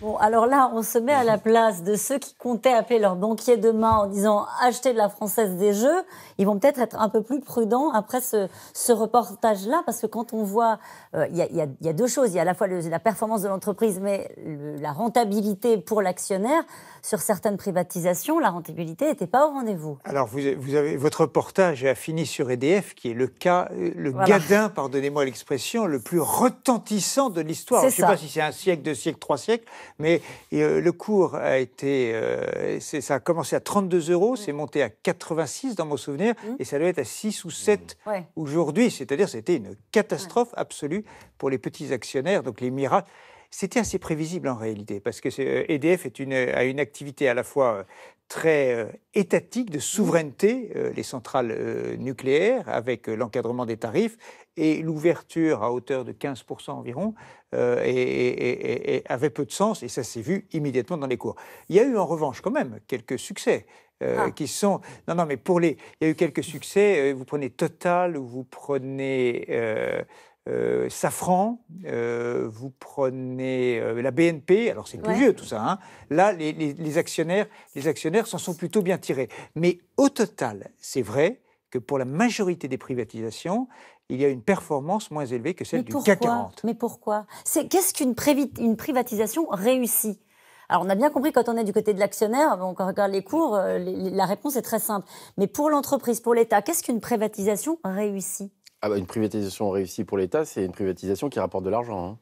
Bon, alors là, on se met à la place de ceux qui comptaient appeler leur banquier demain en disant acheter de la française des jeux. Ils vont peut-être être un peu plus prudents après ce, reportage-là, parce que quand on voit, euh, il y, a deux choses. Il y a à la fois la performance de l'entreprise, mais la rentabilité pour l'actionnaire sur certaines privatisations, la rentabilité n'était pas au rendez-vous. Alors, vous, avez, votre reportage a fini sur EDF, qui est le cas, euh, le gadin, pardonnez-moi l'expression, le plus retentissant de l'histoire. Je ne sais pas si c'est un siècle, deux siècles, trois siècles, mais euh, le cours a été. Euh, ça a commencé à 32 euros, c'est monté à 86 dans mon souvenir, mmh. et ça doit être à 6 ou 7 mmh. aujourd'hui. C'est-à-dire, c'était une catastrophe absolue pour les petits actionnaires, donc les miracles. C'était assez prévisible en réalité, parce que EDF euh, e est une, a une activité à la fois euh, très euh, étatique de mmh. souveraineté, les centrales nucléaires, avec l'encadrement des tarifs et l'ouverture à hauteur de 15% environ, et, avait peu de sens, et ça s'est vu immédiatement dans les cours. Il y a eu en revanche quand même quelques succès. Ah. qui sont non non mais pour les il y a eu quelques succès vous prenez Total ou vous prenez euh, Safran, euh, vous prenez euh, la BNP, alors c'est plus vieux tout ça. Hein. Là, les, actionnaires, les actionnaires s'en sont plutôt bien tirés. Mais au total, c'est vrai que pour la majorité des privatisations, il y a une performance moins élevée que celle du CAC 40. Mais pourquoi Qu'est-ce qu'une privatisation réussie alors, on a bien compris quand on est du côté de l'actionnaire, quand on regarde les cours, la réponse est très simple. Mais pour l'entreprise, pour l'État, qu'est-ce qu'une privatisation réussie ah bah, une privatisation réussie pour l'État, c'est une privatisation qui rapporte de l'argent. Hein.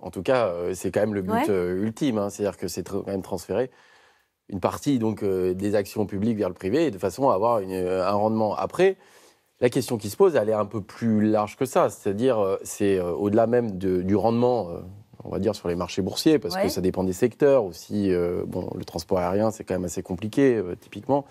En tout cas, euh, c'est quand même le but euh, ultime. Hein. C'est-à-dire que c'est quand même transférer une partie donc euh, des actions publiques vers le privé, de façon à avoir un rendement. Après, la question qui se pose, elle est un peu plus large que ça. C'est-à-dire, c'est au-delà même du rendement, on va dire, sur les marchés boursiers, parce que ça dépend des secteurs aussi. bon, le transport aérien, c'est quand même assez compliqué, typiquement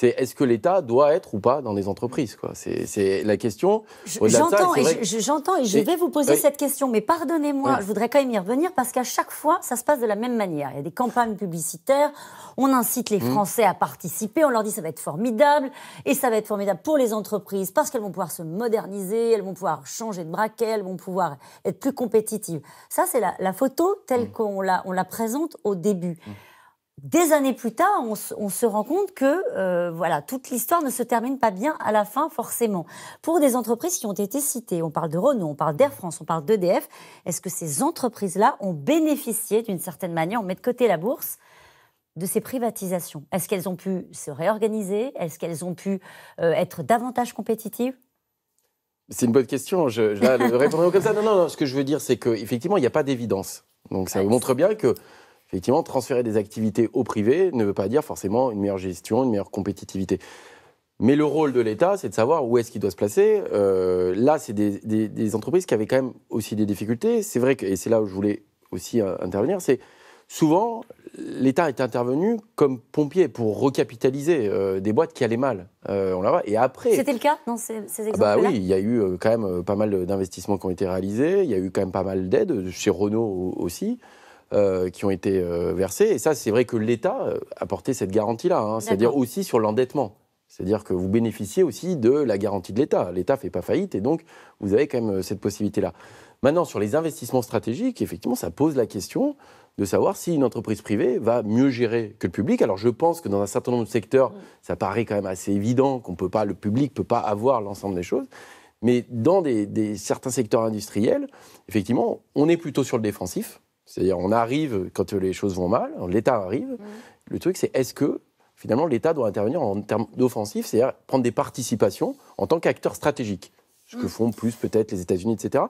c'est est-ce que l'État doit être ou pas dans les entreprises quoi. C'est, la question. J'entends, et je, j'entends et je vais vous poser cette question, mais pardonnez-moi, je voudrais quand même y revenir parce qu'à chaque fois, ça se passe de la même manière. Il y a des campagnes publicitaires, on incite les mmh. Français à participer, on leur dit ça va être formidable et ça va être formidable pour les entreprises parce qu'elles vont pouvoir se moderniser, elles vont pouvoir changer de braquet, elles vont pouvoir être plus compétitives. Ça, c'est la, photo telle mmh. qu'on la, on la présente au début. Mmh des années plus tard, on, se rend compte que euh, voilà, toute l'histoire ne se termine pas bien à la fin forcément. Pour des entreprises qui ont été citées, on parle de Renault, on parle d'Air France, on parle d'EDF, est-ce que ces entreprises-là ont bénéficié d'une certaine manière, on met de côté la bourse, de ces privatisations Est-ce qu'elles ont pu se réorganiser Est-ce qu'elles ont pu euh, être davantage compétitives c'est une bonne question. Je, vais répondrai comme ça. Non, non, non. Ce que je veux dire, c'est qu'effectivement, il n'y a pas d'évidence. Donc, ça montre bien que effectivement, transférer des activités au privé ne veut pas dire forcément une meilleure gestion, une meilleure compétitivité. Mais le rôle de l'État, c'est de savoir où est-ce qu'il doit se placer. Euh, là, c'est des, entreprises qui avaient quand même aussi des difficultés. C'est vrai que, et c'est là où je voulais aussi euh, intervenir, c'est souvent l'État est intervenu comme pompier pour recapitaliser euh, des boîtes qui allaient mal. on l'a et après. C'était le cas dans ces, ces ah bah exemples-là. Bah oui, il y a eu quand même pas mal d'investissements qui ont été réalisés. Il y a eu quand même pas mal d'aides chez Renault aussi. Euh, qui ont été euh, versés. Et ça, c'est vrai que l'État euh, a porté cette garantie-là, hein. c'est-à-dire aussi sur l'endettement. C'est-à-dire que vous bénéficiez aussi de la garantie de l'État. L'État ne fait pas faillite et donc vous avez quand même cette possibilité-là. Maintenant, sur les investissements stratégiques, effectivement, ça pose la question de savoir si une entreprise privée va mieux gérer que le public. Alors je pense que dans un certain nombre de secteurs, mm. ça paraît quand même assez évident qu'on peut pas, le public ne peut pas avoir l'ensemble des choses. Mais dans certains secteurs industriels, effectivement, on est plutôt sur le défensif. C'est-à-dire, on arrive quand les choses vont mal, l'État arrive. Mmh. Le truc, c'est est-ce que finalement l'État doit intervenir en termes d'offensive, c'est-à-dire prendre des participations en tant qu'acteur stratégique, ce que mmh. font plus peut-être les États-Unis, etc.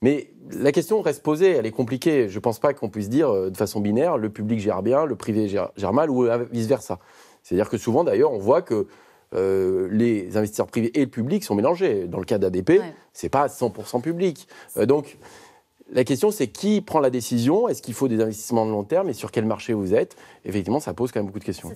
Mais la question reste posée, elle est compliquée. Je ne pense pas qu'on puisse dire euh, de façon binaire le public gère bien, le privé gère, mal ou euh, vice-versa. C'est-à-dire que souvent, d'ailleurs, on voit que euh, les investisseurs privés et le public sont mélangés. Dans le cas d'ADP, ce c'est pas 100% public. donc, la question, c'est qui prend la décision Est-ce qu'il faut des investissements de long terme Et sur quel marché vous êtes Effectivement, ça pose quand même beaucoup de questions.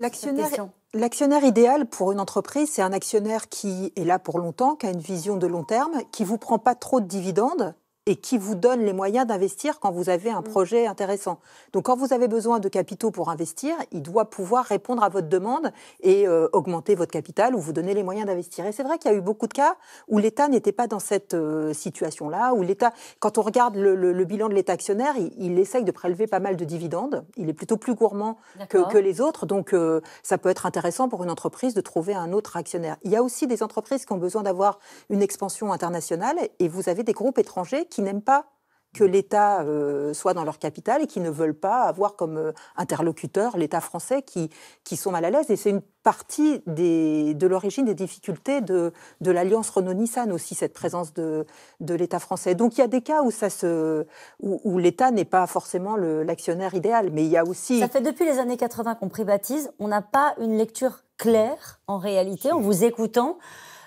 L'actionnaire idéal pour une entreprise, c'est un actionnaire qui est là pour longtemps, qui a une vision de long terme, qui ne vous prend pas trop de dividendes et qui vous donne les moyens d'investir quand vous avez un mm. projet intéressant. Donc quand vous avez besoin de capitaux pour investir, il doit pouvoir répondre à votre demande et euh, augmenter votre capital ou vous donner les moyens d'investir. Et c'est vrai qu'il y a eu beaucoup de cas où l'État n'était pas dans cette euh, situation-là, où l'État, quand on regarde le, bilan de l'État actionnaire, il, essaye de prélever pas mal de dividendes, il est plutôt plus gourmand que, les autres, donc euh, ça peut être intéressant pour une entreprise de trouver un autre actionnaire. Il y a aussi des entreprises qui ont besoin d'avoir une expansion internationale et vous avez des groupes étrangers qui n'aiment pas que mm. l'État euh, soit dans leur capitale et qui ne veulent pas avoir comme euh, interlocuteur l'État français qui, qui sont mal à l'aise. Et c'est une partie des, de l'origine des difficultés de, de l'alliance Renault-Nissan aussi, cette mm. présence de, de l'État français. Donc il y a des cas où, ça se, où, où l'État n'est pas forcément l'actionnaire idéal, mais il y a aussi... Ça fait depuis les années 80 qu'on privatise, on n'a pas une lecture claire en réalité en vous écoutant.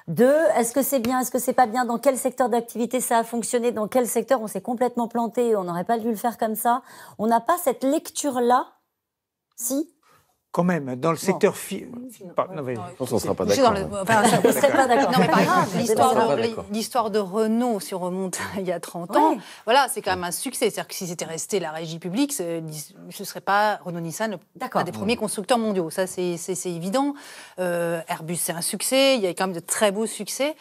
Deux, est-ce que c'est bien, est-ce que c'est pas bien, dans quel secteur d'activité ça a fonctionné, dans quel secteur on s'est complètement planté, on n'aurait pas dû le faire comme ça. On n'a pas cette lecture-là, si, quand même, dans le secteur... Fi... non, ne hein. sera pas d'accord. ne pas d'accord. Non, mais pas l'histoire de, Renault si sur remonte il y a 30 ans, voilà, c'est quand même un succès. C'est-à-dire que si c'était resté la régie publique, ce ne serait pas Renault-Nissan, un des premiers constructeurs mondiaux. Ça, c'est évident. Euh, Airbus, c'est un succès. Il y a quand même de très beaux succès.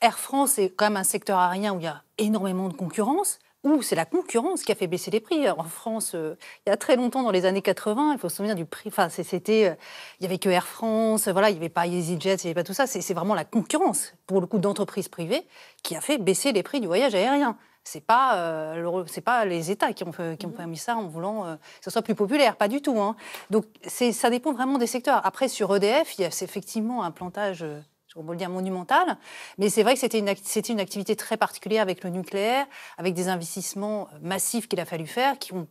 Air France, c'est quand même un secteur aérien où il y a énormément de concurrence où c'est la concurrence qui a fait baisser les prix. En France, euh, il y a très longtemps, dans les années 80, il faut se souvenir du prix. Enfin, c'était, euh, il y avait que Air France, voilà, il n'y avait pas EasyJet, il n'y avait pas tout ça. C'est vraiment la concurrence, pour le coup, d'entreprises privées qui a fait baisser les prix du voyage aérien. C'est pas, euh, c'est pas les États qui ont, qui mmh. permis ça en voulant que ce soit plus populaire, pas du tout. Hein. Donc ça dépend vraiment des secteurs. Après, sur EDF, il y a effectivement un plantage peut le dire monumental, mais c'est vrai que c'était une, c'était une activité très particulière avec le nucléaire, avec des investissements massifs qu'il a fallu faire, qui ont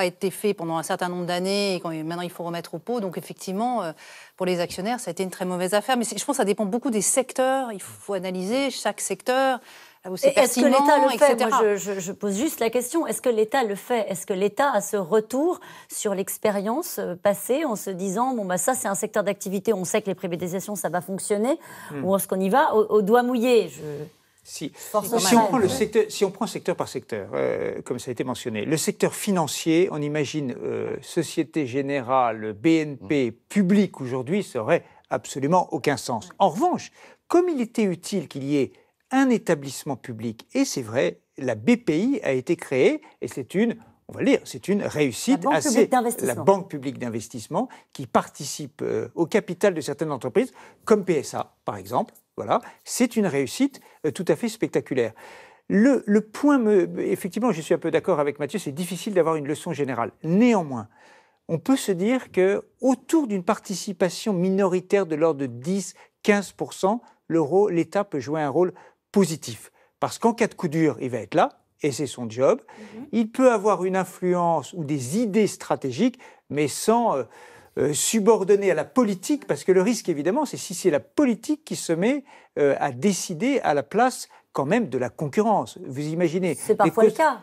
a été fait pendant un certain nombre d'années et maintenant il faut remettre au pot. Donc effectivement, euh, pour les actionnaires, ça a été une très mauvaise affaire. Mais je pense que ça dépend beaucoup des secteurs. Il faut analyser chaque secteur. Est-ce que l'État le fait je, pose juste la question. Est-ce que l'État le fait Est-ce que l'État a ce retour sur l'expérience euh, passée en se disant bon bah ça c'est un secteur d'activité, on sait que les privatisations ça va fonctionner, hmm. ou est-ce qu'on y va au, au doigt mouillé je... Si, on prend le secteur, si on prend secteur par secteur, euh, comme ça a été mentionné, le secteur financier, on imagine euh, Société Générale, BNP, mm. public aujourd'hui, ça aurait absolument aucun sens. En revanche, comme il était utile qu'il y ait un établissement public, et c'est vrai, la BPI a été créée, et c'est une on va c'est une réussite la assez. La Banque publique d'investissement qui participe euh, au capital de certaines entreprises, comme PSA, par exemple, voilà, c'est une réussite euh, tout à fait spectaculaire. Le, point, effectivement, je suis un peu d'accord avec Mathieu, c'est difficile d'avoir une leçon générale. Néanmoins, on peut se dire que autour d'une participation minoritaire de l'ordre de 10-15%, l'État peut jouer un rôle positif. Parce qu'en cas de coup dur, il va être là, et c'est son job. Mm-hmm. Il peut avoir une influence ou des idées stratégiques, mais sans... Euh, euh, Subordonnée à la politique, parce que le risque, évidemment, c'est si c'est la politique qui se met euh, à décider à la place quand même de la concurrence. Vous imaginez C'est parfois le cas.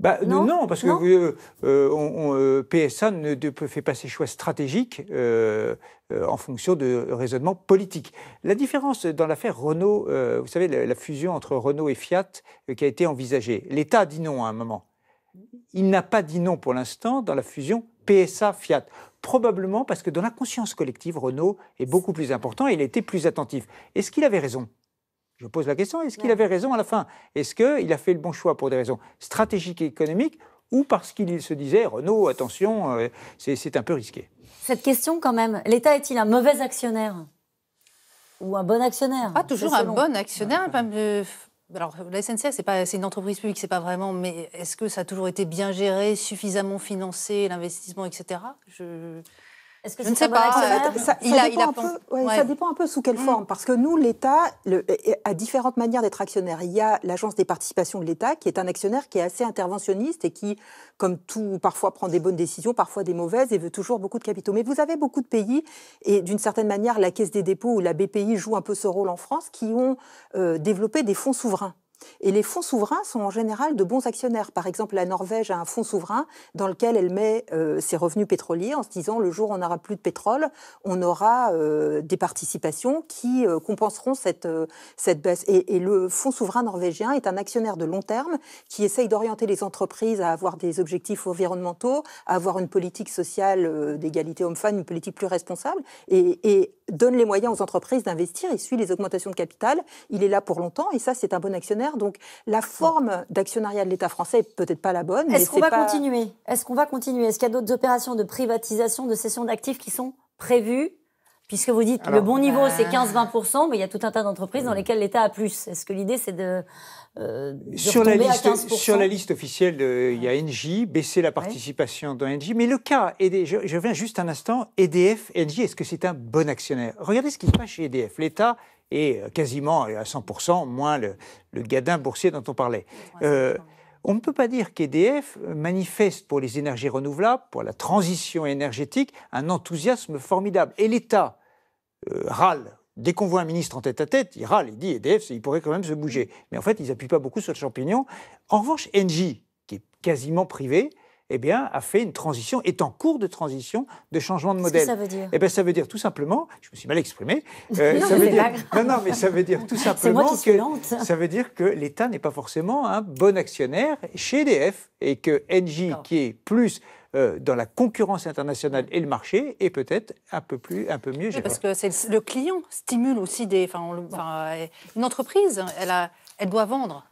Bah, euh, non, parce que PSA ne fait pas ses choix stratégiques en fonction de raisonnements politiques. La différence dans l'affaire Renault, vous savez, la, la, fusion entre Renault et Fiat qui a été envisagée, l'État a dit non à un moment. Il n'a pas dit non pour l'instant dans la fusion PSA-Fiat. Probablement parce que dans la conscience collective, Renault est beaucoup plus important et il était plus attentif. Est-ce qu'il avait raison je pose la question, est-ce qu'il avait raison à la fin Est-ce qu'il a fait le bon choix pour des raisons stratégiques et économiques ou parce qu'il se disait, Renault, attention, euh, c'est un peu risqué Cette question quand même, l'État est-il un mauvais actionnaire ou un bon actionnaire Pas toujours un bon actionnaire, euh, alors la SNCF, c'est pas, c'est une entreprise publique, c'est pas vraiment, mais est-ce que ça a toujours été bien géré, suffisamment financé, l'investissement, etc. Je je ne sais pas. ça, dépend un peu sous quelle mm. forme. Parce que nous, l'État a différentes manières d'être actionnaire. Il y a l'Agence des participations de l'État, qui est un actionnaire qui est assez interventionniste et qui, comme tout, parfois prend des bonnes décisions, parfois des mauvaises et veut toujours beaucoup de capitaux. Mais vous avez beaucoup de pays, et d'une certaine manière, la Caisse des dépôts ou la BPI jouent un peu ce rôle en France, qui ont euh, développé des fonds souverains. Et les fonds souverains sont en général de bons actionnaires. Par exemple, la Norvège a un fonds souverain dans lequel elle met euh, ses revenus pétroliers en se disant le jour où on n'aura plus de pétrole, on aura euh, des participations qui euh, compenseront cette, cette baisse. Et, le fonds souverain norvégien est un actionnaire de long terme qui essaye d'orienter les entreprises à avoir des objectifs environnementaux, à avoir une politique sociale d'égalité homme-femme, une politique plus responsable, et, et donne les moyens aux entreprises d'investir. Il suit les augmentations de capital, il est là pour longtemps, et ça c'est un bon actionnaire donc la forme d'actionnariat de l'État français n'est peut-être pas la bonne. Est-ce qu'on va, continuer Est-ce qu'on va continuer Est-ce qu'il y a d'autres opérations de privatisation, de cession d'actifs qui sont prévues Puisque vous dites que le bon niveau, euh, c'est 15-20%, mais il y a tout un tas d'entreprises dans euh, lesquelles l'État a plus. Est-ce que l'idée, c'est de, euh, sur, la liste, sur la liste officielle, il y a Engie, baisser la participation dans Engie. Mais le cas, je, reviens juste un instant, EDF, Engie, est-ce que c'est un bon actionnaire Regardez ce qui se passe chez EDF. L'État et euh, quasiment à 100% moins le, le, gadin boursier dont on parlait. Euh, on ne peut pas dire qu'EDF manifeste pour les énergies renouvelables, pour la transition énergétique, un enthousiasme formidable. Et l'État euh, râle. Dès qu'on voit un ministre en tête à tête, il râle, il dit EDF, il pourrait quand même se bouger. Mm. Mais en fait, ils n'appuient pas beaucoup sur le champignon. En revanche, Engie, qui est quasiment privé, eh bien, a fait une transition, est en cours de transition, de changement de modèle. Que ça veut dire eh ben, ça veut dire tout simplement, je me suis mal exprimé. Euh, ça veut dire, non, non, mais ça veut dire tout simplement que ça veut dire que l'État n'est pas forcément un bon actionnaire chez EDF et que NJ, qui est plus euh, dans la concurrence internationale et le marché est peut-être un peu plus, un peu mieux. parce que c'est le client stimule aussi des, une entreprise, elle, a, elle doit vendre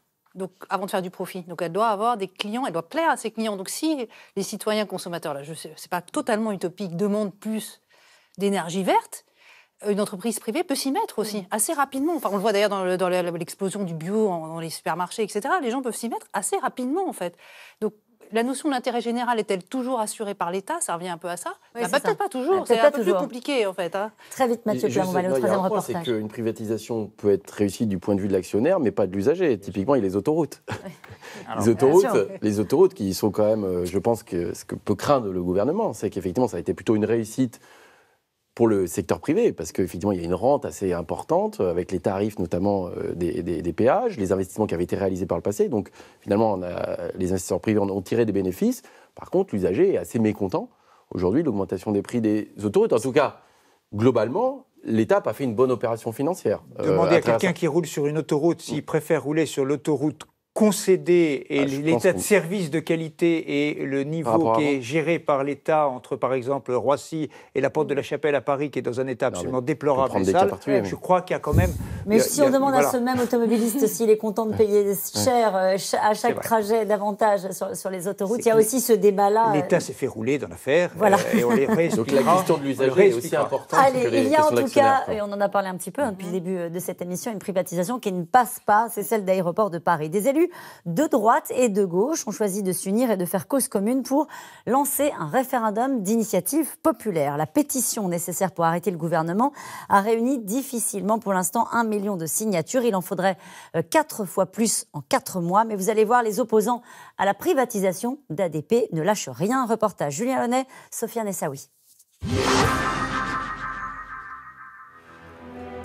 avant de faire du profit. Donc elle doit avoir des clients, elle doit plaire à ses clients. Donc si les citoyens consommateurs, là, je sais, c'est pas totalement utopique, demandent plus d'énergie verte, euh, une entreprise privée peut s'y mettre aussi, assez rapidement. Enfin, on le voit d'ailleurs dans, dans l'explosion du bio dans les supermarchés, etc. Les gens peuvent s'y mettre assez rapidement, en fait. Donc, la notion l'intérêt général est-elle toujours assurée par l'État Ça revient un peu à ça. Ah, bah, peut-être pas toujours. Ah, c'est un peu plus compliqué, en fait. Hein. Très vite, Mathieu Pierre, on va aller au troisième reportage. C'est qu'une privatisation peut être réussie du point de vue de l'actionnaire, mais pas de l'usager. Typiquement, il y a les autoroutes. les, autoroutes les autoroutes qui sont quand même, euh, je pense, que ce que peut craindre le gouvernement, c'est qu'effectivement, ça a été plutôt une réussite pour le secteur privé, parce qu'effectivement, il y a une rente assez importante, euh, avec les tarifs notamment euh, des, péages, les investissements qui avaient été réalisés par le passé. Donc, finalement, les investisseurs privés en ont tiré des bénéfices. Par contre, l'usager est assez mécontent. Aujourd'hui, de l'augmentation des prix des autoroutes, en tout cas, globalement, l'État a fait une bonne opération financière. Euh, Demandez à quelqu'un qui roule sur une autoroute s'il préfère rouler sur l'autoroute concédé et ah, l'état de service de qualité et le niveau ah, qui est géré par l'État entre par exemple Roissy et la porte de la Chapelle à Paris qui est dans un état absolument déplorable je crois qu'il y a quand même Mais si on demande à ce même automobiliste s'il est content de payer cher euh, à chaque trajet davantage sur, les autoroutes, il y a aussi ce débat là. Euh. L'État s'est fait rouler dans l'affaire voilà. Euh, et on les Donc la question de l'usager est aussi importante Allez, il y a en tout cas et on en a parlé un petit peu hein, depuis le mhm. début de cette émission une privatisation qui ne passe pas, c'est celle d'Aéroport de Paris. Des élus de droite et de gauche ont choisi de s'unir et de faire cause commune pour lancer un référendum d'initiative populaire. La pétition nécessaire pour arrêter le gouvernement a réuni difficilement pour l'instant un million de signatures. Il en faudrait euh, quatre fois plus en quatre mois. Mais vous allez voir, les opposants à la privatisation d'ADP ne lâchent rien. Reportage Julien Lonnet, Sophia Nessaoui.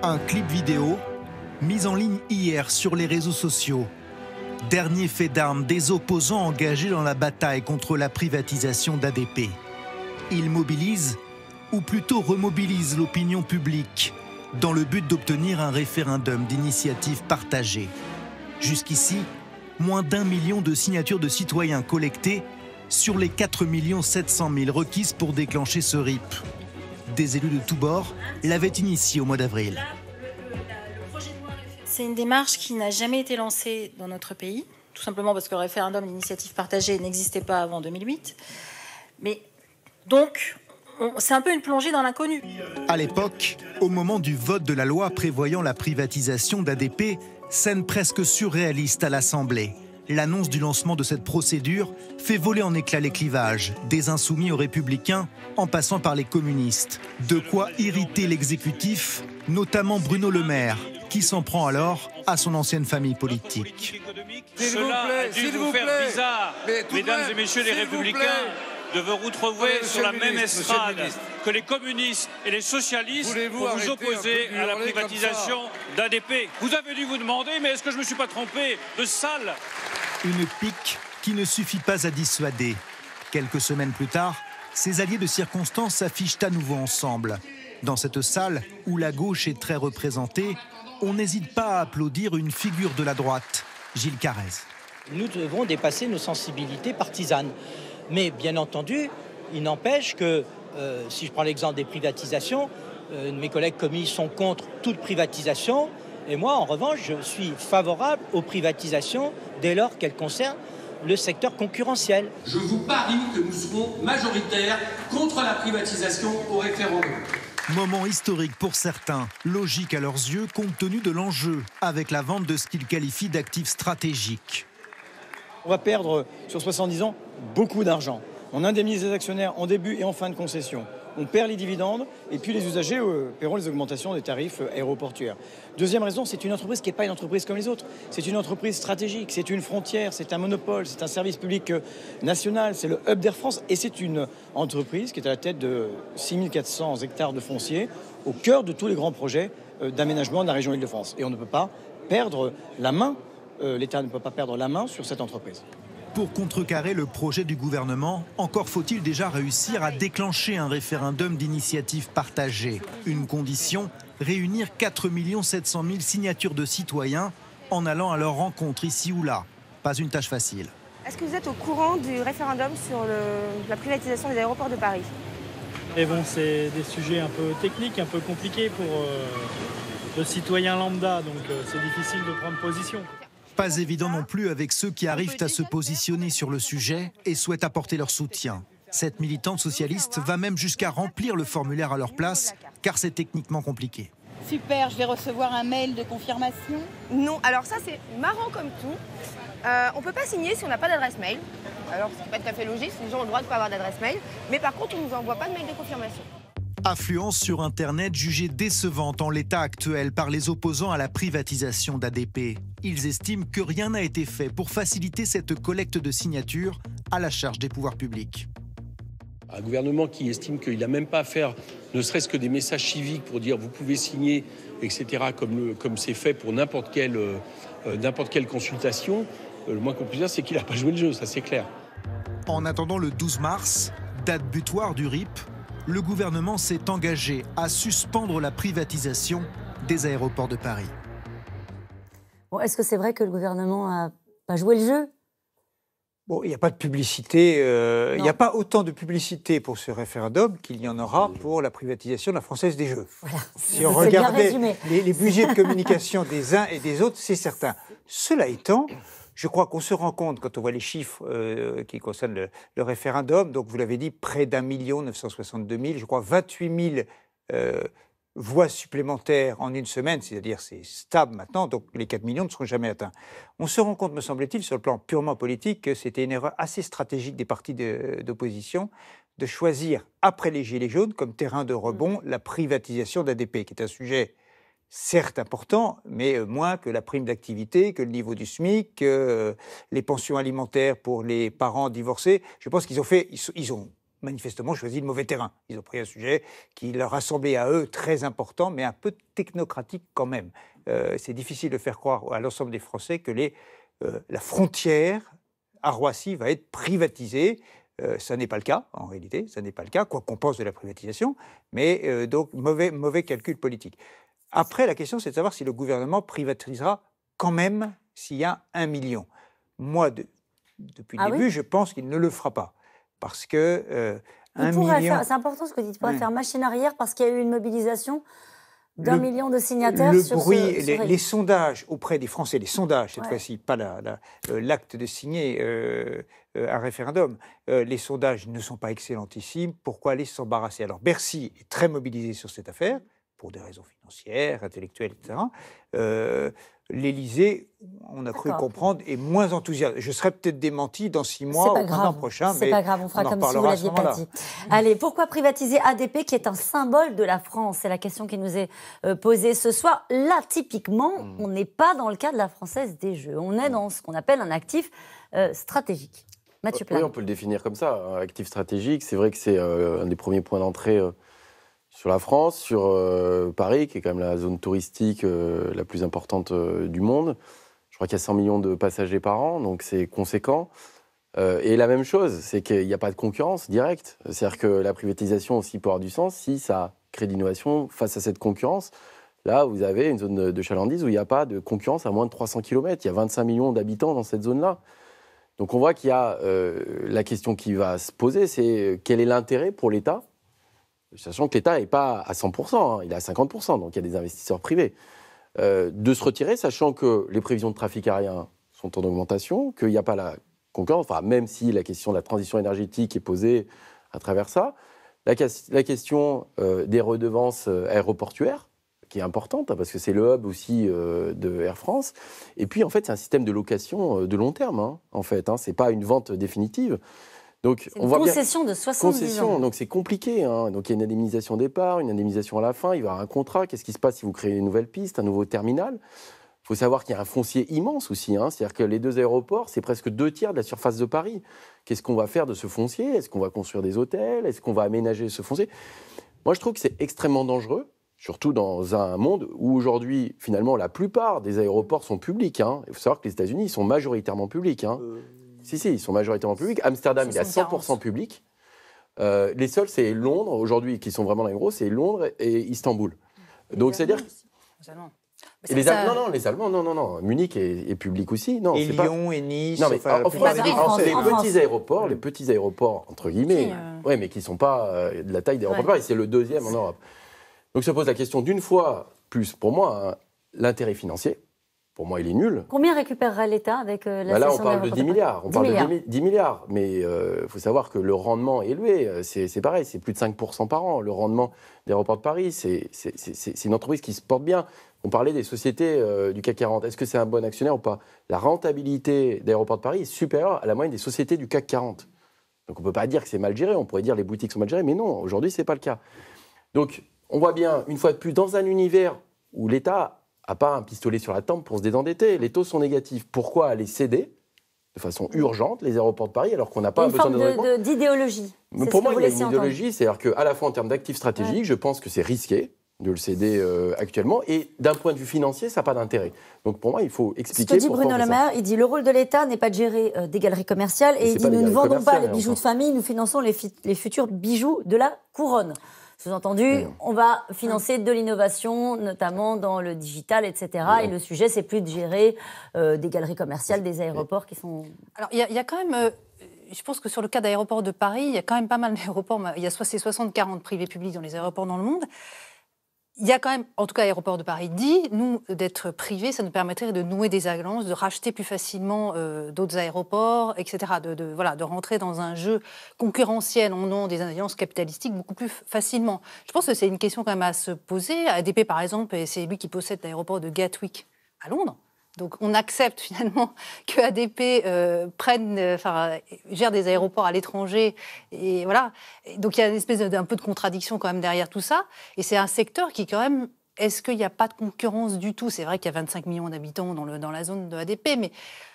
Un clip vidéo mis en ligne hier sur les réseaux sociaux. Dernier fait d'armes des opposants engagés dans la bataille contre la privatisation d'ADP. Ils mobilisent, ou plutôt remobilisent l'opinion publique, dans le but d'obtenir un référendum d'initiative partagée. Jusqu'ici, moins d'un million de signatures de citoyens collectées sur les 4 700 000 requises pour déclencher ce RIP. Des élus de tous bords l'avaient initié au mois d'avril. C'est une démarche qui n'a jamais été lancée dans notre pays, tout simplement parce que le référendum, d'initiative partagée, n'existait pas avant 2008. Mais donc, c'est un peu une plongée dans l'inconnu. À l'époque, au moment du vote de la loi prévoyant la privatisation d'ADP, scène presque surréaliste à l'Assemblée. L'annonce du lancement de cette procédure fait voler en éclats les clivages, des insoumis aux républicains en passant par les communistes. De quoi irriter l'exécutif, notamment Bruno Le Maire, qui s'en prend alors à son ancienne famille politique. S'il vous vous, bizarre, mesdames et messieurs les Républicains, de vous retrouver sur la même estrade que les communistes et les socialistes pour vous opposer à la privatisation d'ADP. Vous avez dû vous demander, mais est-ce que je ne me suis pas trompé de salle Une pique qui ne suffit pas à dissuader. Quelques semaines plus tard, ces alliés de circonstance s'affichent à nouveau ensemble. Dans cette salle, où la gauche est très représentée, on n'hésite pas à applaudir une figure de la droite, Gilles Carrez. Nous devons dépasser nos sensibilités partisanes. Mais bien entendu, il n'empêche que, euh, si je prends l'exemple des privatisations, euh, mes collègues commis sont contre toute privatisation. Et moi, en revanche, je suis favorable aux privatisations dès lors qu'elles concernent le secteur concurrentiel. Je vous parie que nous serons majoritaires contre la privatisation au référendum. Moment historique pour certains, logique à leurs yeux compte tenu de l'enjeu, avec la vente de ce qu'ils qualifient d'actifs stratégiques. On va perdre sur 70 ans beaucoup d'argent. On indemnise les actionnaires en début et en fin de concession on perd les dividendes, et puis les usagers euh, paieront les augmentations des tarifs euh, aéroportuaires. Deuxième raison, c'est une entreprise qui n'est pas une entreprise comme les autres. C'est une entreprise stratégique, c'est une frontière, c'est un monopole, c'est un service public euh, national, c'est le hub d'Air France, et c'est une entreprise qui est à la tête de 6400 hectares de foncier, au cœur de tous les grands projets d'aménagement de la région Île-de-France. Et on ne peut pas perdre la main, l'État ne peut pas perdre la main sur cette entreprise pour contrecarrer le projet du gouvernement, encore faut-il déjà réussir à déclencher un référendum d'initiative partagée. Une condition, réunir 4 700 000 signatures de citoyens en allant à leur rencontre ici ou là. Pas une tâche facile. Est-ce que vous êtes au courant du référendum sur la privatisation des aéroports de Paris Eh bon, c'est des sujets un peu techniques, un peu compliqués pour euh, le citoyen lambda, donc euh, c'est difficile de prendre position. Pas évident non plus avec ceux qui arrivent à se positionner sur le sujet et souhaitent apporter leur soutien. Cette militante socialiste va même jusqu'à remplir le formulaire à leur place, car c'est techniquement compliqué. Super, je vais recevoir un mail de confirmation. Non, alors ça c'est marrant comme tout. Euh, on ne peut pas signer si on n'a pas d'adresse mail. Alors ce n'est pas tout à fait logique, les gens ont le droit de ne pas avoir d'adresse mail. Mais par contre, on ne nous envoie pas de mail de confirmation. Affluence sur Internet jugée décevante en l'état actuel par les opposants à la privatisation d'ADP. Ils estiment que rien n'a été fait pour faciliter cette collecte de signatures à la charge des pouvoirs publics. Un gouvernement qui estime qu'il n'a même pas à faire ne serait-ce que des messages civiques pour dire vous pouvez signer, etc., comme, le, c'est fait pour n'importe quelle, euh, euh, consultation, euh, le moins qu'on puisse dire, c'est qu'il n'a pas joué le jeu, ça c'est clair. En attendant le 12 mars, date butoir du RIP, le gouvernement s'est engagé à suspendre la privatisation des aéroports de Paris. Bon, Est-ce que c'est vrai que le gouvernement a pas joué le jeu Bon, il n'y a pas de publicité, euh, il n'y a pas autant de publicité pour ce référendum qu'il y en aura pour la privatisation de la Française des Jeux. Si on regardait les budgets de communication des uns et des autres, c'est certain. Cela étant, je crois qu'on se rend compte, quand on voit les chiffres euh, qui concernent le, référendum, donc vous l'avez dit, près d'un million, 962 000, je crois 28 000 euh, voix supplémentaires en une semaine, c'est-à-dire c'est stable maintenant, donc les 4 millions ne seront jamais atteints. On se rend compte, me semble-t-il, sur le plan purement politique, que c'était une erreur assez stratégique des partis d'opposition de, de, choisir, après les Gilets jaunes, comme terrain de rebond, mmh. la privatisation d'ADP, qui est un sujet certes important, mais euh, moins que la prime d'activité, que le niveau du SMIC, que euh, les pensions alimentaires pour les parents divorcés. Je pense qu'ils ont fait, ils, ont manifestement choisi le mauvais terrain. Ils ont pris un sujet qui leur a semblé à eux très important, mais un peu technocratique quand même. Euh, c'est difficile de faire croire à l'ensemble des Français que la frontière à Roissy va être privatisée. ça n'est pas le cas, en réalité, ça n'est pas le cas, quoi qu'on pense de la privatisation, mais donc mauvais, mauvais calcul politique. Après, la question, c'est de savoir si le gouvernement privatisera quand même s'il y a un million. Moi, depuis le ah début, je pense qu'il ne le fera pas. Parce que. Euh, un million... C'est important ce que vous dites, pourrait faire machine arrière parce qu'il y a eu une mobilisation d'un million de signataires. sur ce, les, les, sondages auprès des Français, les sondages cette fois-ci, pas euh, l'acte de signer euh, un référendum. les sondages ne sont pas excellentissimes. Pourquoi aller s'embarrasser Alors Bercy est très mobilisé sur cette affaire pour des raisons financières, intellectuelles, etc. Euh, L'Élysée, on a cru comprendre, est moins enthousiaste. Je serai peut-être démenti dans six mois ou un an prochain, mais pas grave, on fera comme si vous l'aviez dit. Allez, pourquoi privatiser ADP, qui est un symbole de la France C'est la question qui nous est euh, posée ce soir. Là, typiquement, hmm. on n'est pas dans le cas de la Française des Jeux. On est hmm. dans ce qu'on appelle un actif euh, stratégique. Mathieu Plain. Oui, on peut le définir comme ça, un actif stratégique. C'est vrai que c'est euh, un des premiers points d'entrée sur la France, sur euh, Paris, qui est quand même la zone touristique euh, la plus importante euh, du monde. Je crois qu'il y a 100 millions de passagers par an, donc c'est conséquent. et la même chose, c'est qu'il n'y a pas de concurrence directe. C'est-à-dire que la privatisation aussi peut avoir du sens si ça crée de l'innovation face à cette concurrence. Là, vous avez une zone de chalandise où il n'y a pas de concurrence à moins de 300 km. Il y a 25 millions d'habitants dans cette zone-là. Donc on voit qu'il y a la question qui va se poser, c'est quel est l'intérêt pour l'État sachant que l'État n'est pas à 100%, hein, il est à 50%, donc il y a des investisseurs privés, euh, de se retirer, sachant que les prévisions de trafic aérien sont en augmentation, qu'il n'y a pas la concurrence, enfin, même si la question de la transition énergétique est posée à travers ça, la, question euh, des redevances euh, aéroportuaires, qui est importante, hein, parce que c'est le hub aussi de Air France. Et puis, en fait, c'est un système de location de long terme, hein, en fait. n'est pas une vente définitive. Donc, une on voit concession de 70 concession, ans. Donc c'est compliqué. Hein. Donc il y a une indemnisation départ, une indemnisation à la fin, il va y avoir un contrat. Qu'est-ce qui se passe si vous créez une nouvelle piste, un nouveau terminal il faut savoir qu'il y a un foncier immense aussi. Hein. C'est-à-dire que les deux aéroports, c'est presque deux tiers de la surface de Paris. Qu'est-ce qu'on va faire de ce foncier Est-ce qu'on va construire des hôtels Est-ce qu'on va aménager ce foncier Moi, je trouve que c'est extrêmement dangereux, surtout dans un monde où aujourd'hui, finalement, la plupart des aéroports sont publics. Hein. Il faut savoir que les États-Unis sont majoritairement publics. Hein. Euh, si, si, ils sont majoritairement publics. Amsterdam, il y a 100% public. Euh, les seuls, c'est Londres, aujourd'hui, qui sont vraiment les gros, c'est Londres et Istanbul. Les Donc, c'est-à-dire. Les Allemands. les non, non, les Allemands, non, non, non. Munich est, public aussi. Non, et Lyon et Nice. Non, mais en France, les petits aéroports, les petits aéroports, entre guillemets, euh, ouais, mais qui ne sont pas euh, de la taille des aéroports, et c'est le deuxième en Europe. Donc, ça pose la question d'une fois plus, pour moi, hein, l'intérêt financier pour moi, il est nul. Combien récupérera l'État avec euh, bah la Là, on parle de 10 milliards. Mais il euh, faut savoir que le rendement est élevé. Euh, c'est pareil, c'est plus de 5% par an. Le rendement d'Aéroports de Paris, c'est une entreprise qui se porte bien. On parlait des sociétés du CAC 40. Est-ce que c'est un bon actionnaire ou pas La rentabilité d'Aéroports de Paris est supérieure à la moyenne des sociétés du CAC 40. Donc on ne peut pas dire que c'est mal géré. On pourrait dire que les boutiques sont mal gérées, mais non, aujourd'hui, ce n'est pas le cas. Donc on voit bien, une fois de plus, dans un univers où l'État à pas un pistolet sur la tempe pour se désendetter. Les taux sont négatifs. Pourquoi aller céder de façon urgente les aéroports de Paris alors qu'on n'a pas une besoin forme d'idéologie. Pour moi, il y a une idéologie, c'est-à-dire qu'à la fois en termes d'actifs stratégiques, je pense que c'est risqué de le céder euh, actuellement. Et d'un point de vue financier, ça n'a pas d'intérêt. Donc pour moi, il faut expliquer. Ce que dit Bruno Le Maire, il dit le rôle de l'État n'est pas de gérer euh, des galeries commerciales et il dit nous ne vendons pas les bijoux de famille, nous finançons les futurs bijoux de la couronne. Sous-entendu, on va financer de l'innovation, notamment dans le digital, etc. Et le sujet, c'est plus de gérer euh, des galeries commerciales, des aéroports qui sont. Alors, il y, a quand même. Euh, je pense que sur le cas d'aéroports de Paris, il y a quand même pas mal d'aéroports. Il y a soit ces 60-40 privés publics dans les aéroports dans le monde il y a quand même, en tout cas, l'aéroport de Paris dit, nous, d'être privés, ça nous permettrait de nouer des alliances, de racheter plus facilement euh, d'autres aéroports, etc. De, voilà, de rentrer dans un jeu concurrentiel en nom des alliances capitalistiques beaucoup plus facilement. Je pense que c'est une question quand même à se poser. ADP, par exemple, c'est lui qui possède l'aéroport de Gatwick à Londres. Donc on accepte finalement que ADP euh, prenne, euh, gère des aéroports à l'étranger. Et voilà. donc il y a une espèce d'un peu de contradiction quand même derrière tout ça. Et c'est un secteur qui quand même est-ce qu'il n'y a pas de concurrence du tout C'est vrai qu'il y a 25 millions d'habitants dans, la zone de ADP, mais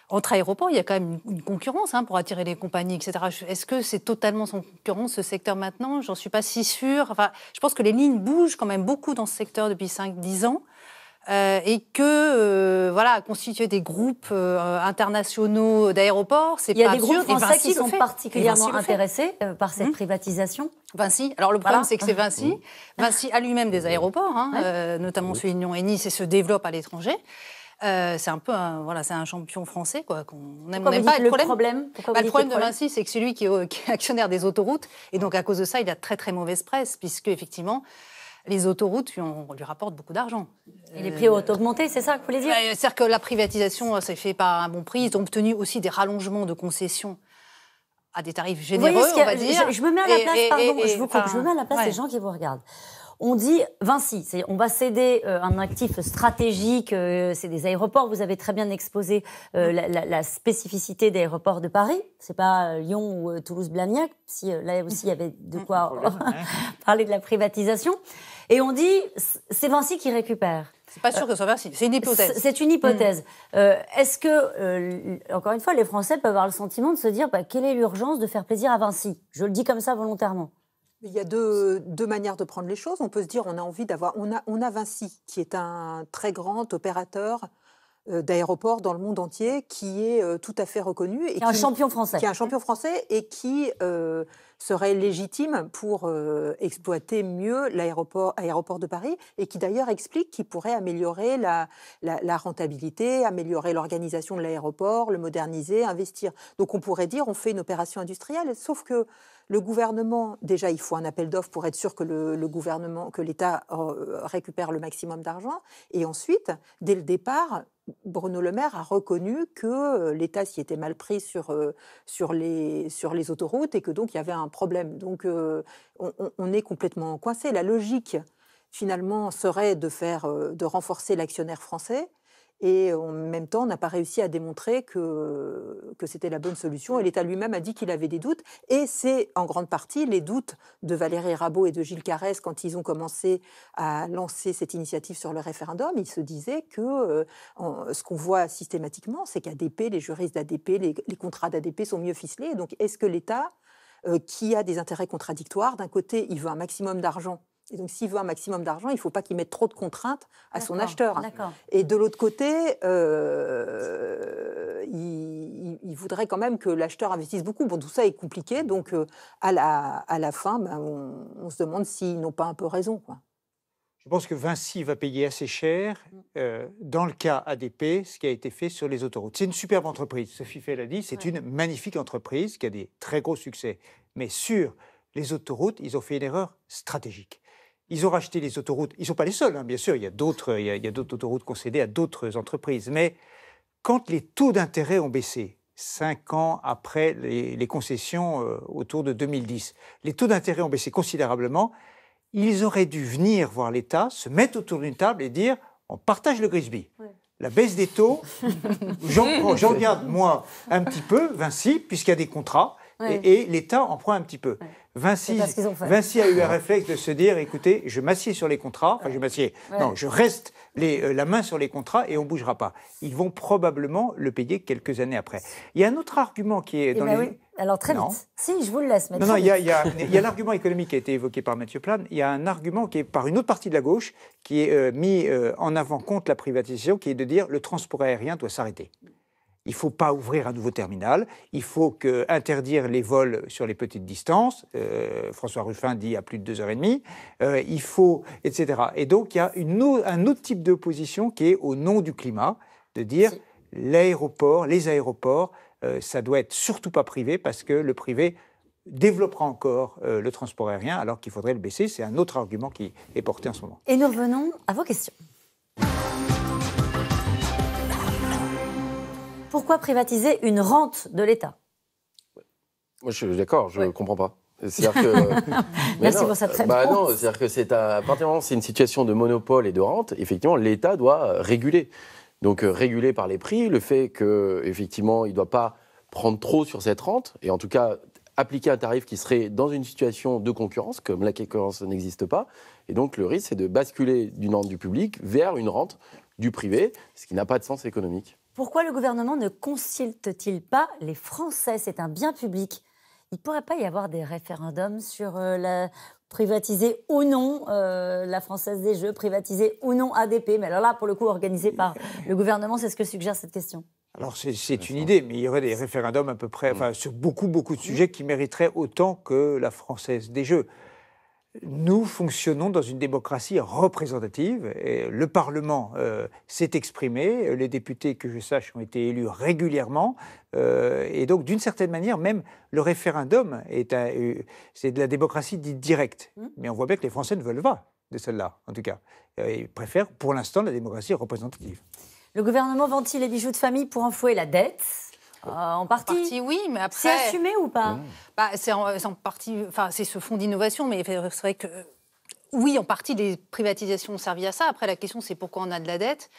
entre aéroports, il y a quand même une, concurrence hein, pour attirer les compagnies, etc. Est-ce que c'est totalement sans concurrence ce secteur maintenant J'en suis pas si sûre. je pense que les lignes bougent quand même beaucoup dans ce secteur depuis 5-10 ans. Euh, et que euh, voilà constituer des groupes euh, internationaux d'aéroports, c'est pas Il y a des groupes français qui sont particulièrement intéressés par cette hum. privatisation. Vinci. Alors le problème, c'est que c'est Vinci. Vinci a lui-même des aéroports, hein, notamment celui de Lyon et Nice, et se développe à l'étranger. c'est un peu voilà, c'est un champion français quoi qu'on on pas. Le problème, bah, le problème de Vinci, c'est que c'est lui qui qui est, actionnaire des autoroutes et donc à cause de ça, il a très très mauvaise presse puisque effectivement les autoroutes, on lui rapporte beaucoup d'argent. Et les prix ont augmenté, c'est ça que vous voulez dire C'est-à-dire que la privatisation s'est euh, faite par un bon prix. Ils ont obtenu aussi des rallongements de concessions à des tarifs généreux, on va dire. Je, me mets à la place, pardon, je je à la place des gens qui vous regardent. On dit Vinci, on va céder euh, un actif stratégique, euh, c'est des aéroports. Vous avez très bien exposé la, la, spécificité des aéroports de Paris. C'est pas Lyon ou Toulouse-Blagnac. Si là aussi il y avait de mm, mm. quoi parler de la privatisation. Et on dit, c'est Vinci qui récupère. C'est pas sûr que ce soit Vinci, c'est une hypothèse. C'est une hypothèse. Hmm. Euh, est-ce que, euh, encore une fois, les Français peuvent avoir le sentiment de se dire, bah, quelle est l'urgence de faire plaisir à Vinci Je le dis comme ça volontairement. Il y a deux, deux, manières de prendre les choses. On peut se dire, on a envie d'avoir, on a, on a Vinci, qui est un très grand opérateur euh, d'aéroports dans le monde entier qui est tout à fait reconnu. Et qui, un champion français. Qui est un champion français et qui serait légitime pour euh, exploiter mieux l'aéroport de Paris et qui d'ailleurs explique qu'il pourrait améliorer la, rentabilité, améliorer l'organisation de l'aéroport, le moderniser, investir. Donc on pourrait dire on fait une opération industrielle, sauf que le gouvernement, déjà, il faut un appel d'offres pour être sûr que le gouvernement, que l'État euh, récupère le maximum d'argent. Et ensuite, dès le départ, Bruno Le Maire a reconnu que euh, l'État s'y était mal pris euh, sur, les, autoroutes et que donc il y avait un problème. Donc euh, on, est complètement coincé. La logique finalement serait de de renforcer l'actionnaire français et en même temps, on n'a pas réussi à démontrer que, c'était la bonne solution. Et l'État lui-même a dit qu'il avait des doutes. Et c'est en grande partie les doutes de Valérie Rabault et de Gilles Carès quand ils ont commencé à lancer cette initiative sur le référendum. Ils se disaient que euh, ce qu'on voit systématiquement, c'est qu'ADP, les juristes d'ADP, les, contrats d'ADP sont mieux ficelés. Donc est-ce que l'État, euh, qui a des intérêts contradictoires, d'un côté, il veut un maximum d'argent et donc, s'il veut un maximum d'argent, il ne faut pas qu'il mette trop de contraintes à son acheteur. Et de l'autre côté, euh, il, voudrait quand même que l'acheteur investisse beaucoup. Bon, tout ça est compliqué. Donc, euh, à, la, à la fin, ben, on, se demande s'ils n'ont pas un peu raison. Quoi. Je pense que Vinci va payer assez cher euh, dans le cas ADP, ce qui a été fait sur les autoroutes. C'est une superbe entreprise, Sophie Fay l'a dit, c'est une magnifique entreprise qui a des très gros succès. Mais sur les autoroutes, ils ont fait une erreur stratégique. Ils ont racheté les autoroutes. Ils ne sont pas les seuls, hein, bien sûr. Il y a d'autres, il d'autres autoroutes concédées à d'autres entreprises. Mais quand les taux d'intérêt ont baissé, cinq ans après les, concessions euh, autour de 2010, les taux d'intérêt ont baissé considérablement. Ils auraient dû venir voir l'État, se mettre autour d'une table et dire on partage le Grisby. la baisse des taux, j'en garde moi un petit peu, Vinci, puisqu'il y a des contrats, et, l'État en prend un petit peu. Vinci, a eu un réflexe de se dire écoutez, je m'assieds sur les contrats, enfin je m'assieds, non, je reste euh, la main sur les contrats et on ne bougera pas. Ils vont probablement le payer quelques années après. Il y a un autre argument qui est eh dans ben les... oui. Alors très vite. Si, je vous le laisse. Mathieu. non, non, il y a, l'argument économique qui a été évoqué par Mathieu Plane. Il y a un argument qui est par une autre partie de la gauche qui est euh, mis euh, en avant contre la privatisation, qui est de dire le transport aérien doit s'arrêter. Il ne faut pas ouvrir un nouveau terminal, il faut que, interdire les vols sur les petites distances, euh, François Ruffin dit à plus de deux heures et demie, euh, il faut, etc. Et donc il y a un autre type de position qui est au nom du climat, de dire l'aéroport, les aéroports, euh, ça doit être surtout pas privé parce que le privé développera encore le transport aérien alors qu'il faudrait le baisser. C'est un autre argument qui est porté en ce moment. Et nous revenons à vos questions. Pourquoi privatiser une rente de l'État Moi, je suis d'accord, je ne comprends pas. Euh, Merci pour cette euh, bah réponse. c'est-à-dire que c'est à, partir du moment où c'est une situation de monopole et de rente, effectivement, l'État doit euh, réguler. Donc, réguler par les prix, le fait qu'effectivement, il ne doit pas prendre trop sur cette rente, et en tout cas, appliquer un tarif qui serait dans une situation de concurrence, comme la concurrence n'existe pas. Et donc, le risque, c'est de basculer d'une rente du public vers une rente du privé, ce qui n'a pas de sens économique. Pourquoi le gouvernement ne consulte-t-il pas les Français C'est un bien public. Il ne pourrait pas y avoir des référendums sur euh, la privatiser ou non euh, la Française des Jeux, privatiser ou non ADP. Mais alors là, pour le coup, organisé par le gouvernement, c'est ce que suggère cette question. Alors c'est une idée, mais il y aurait des référendums à peu près, mm. sur beaucoup beaucoup de mm. sujets qui mériteraient autant que la Française des Jeux nous fonctionnons dans une démocratie représentative. Et le Parlement euh, s'est exprimé, les députés, que je sache, ont été élus régulièrement. Euh, et donc, d'une certaine manière, même le référendum, euh, c'est de la démocratie dite directe. Mmh. Mais on voit bien que les Français ne veulent pas de celle-là, en tout cas. ils préfèrent, pour l'instant, la démocratie représentative. Le gouvernement ventile les bijoux de famille pour enfouer la dette. Euh, en, partie. oui, mais après. C'est assumé ou pas bah, C'est en, Enfin, c'est ce fonds d'innovation, mais c'est vrai que. Euh, oui, en partie, les privatisations ont servi à ça. Après, la question, c'est pourquoi on a de la dette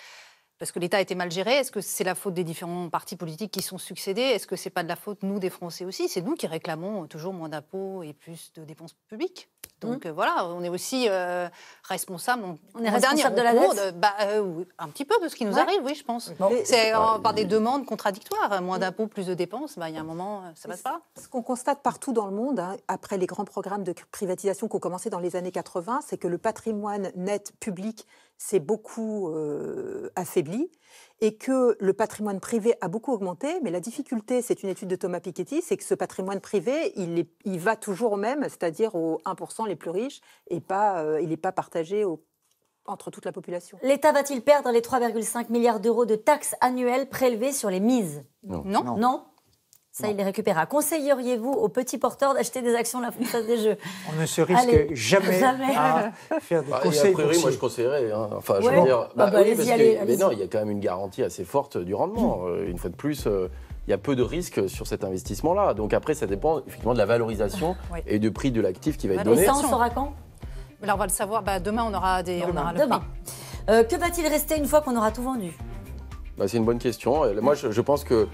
parce que l'État a été mal géré. Est-ce que c'est la faute des différents partis politiques qui sont succédés Est-ce que c'est pas de la faute, nous, des Français aussi C'est nous qui réclamons toujours moins d'impôts et plus de dépenses publiques. Donc mmh. euh, voilà, on est aussi euh, responsable. On, est responsable de la dette bah, euh, Un petit peu de ce qui nous arrive, oui, je pense. C'est par des demandes contradictoires. Hein, moins mmh. d'impôts, plus de dépenses, bah, il y a un moment, ça ne passe pas. Ce qu'on constate partout dans le monde, hein, après les grands programmes de privatisation qui ont commencé dans les années 80, c'est que le patrimoine net public s'est beaucoup euh, affaibli et que le patrimoine privé a beaucoup augmenté. Mais la difficulté, c'est une étude de Thomas Piketty, c'est que ce patrimoine privé, il, va toujours au même, c'est-à-dire aux 1% les plus riches, et pas, euh, il n'est pas partagé entre toute la population. L'État va-t-il perdre les 3,5 milliards d'euros de taxes annuelles prélevées sur les mises non. non ça, il les récupérera. Conseilleriez-vous aux petits porteurs d'acheter des actions de la Française des Jeux On ne se risque jamais, jamais, à faire des bah, conseils. A priori, moi, je conseillerais. Hein. Enfin, je veux dire. Ah bah bah, mais non, il y a quand même une garantie assez forte du rendement. Euh, une fois de plus. Euh, il y a peu de risques sur cet investissement-là. Donc après, ça dépend effectivement de la valorisation et du prix de l'actif qui va être donné. Et ça, on saura quand Là, on va le savoir. demain, on aura des. Demain. le euh, que va-t-il rester une fois qu'on aura tout vendu C'est une bonne question. Moi, je pense que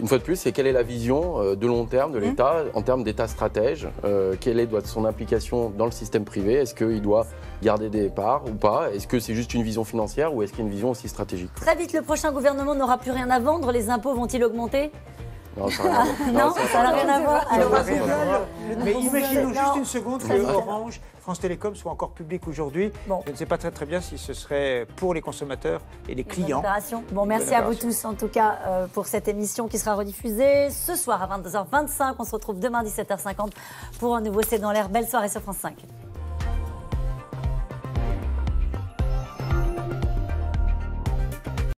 une fois de plus, c'est quelle est la vision euh, de long terme de mmh. l'État en termes d'État stratège euh, Quelle est doit, son implication dans le système privé Est-ce qu'il doit garder des parts ou pas Est-ce que c'est juste une vision financière ou est-ce qu'il y a une vision aussi stratégique Très vite, le prochain gouvernement n'aura plus rien à vendre. Les impôts vont-ils augmenter non, ça n'a rien, à voir. Ah, Mais imaginons juste une seconde que Orange, France Télécom soit encore public aujourd'hui. Bon. Je ne sais pas très très bien si ce serait pour les consommateurs et les clients. Bon, merci à vous tous en tout cas euh, pour cette émission qui sera rediffusée ce soir à 22h25. On se retrouve demain 17h50 pour un nouveau C'est dans l'air. Belle soirée sur France 5.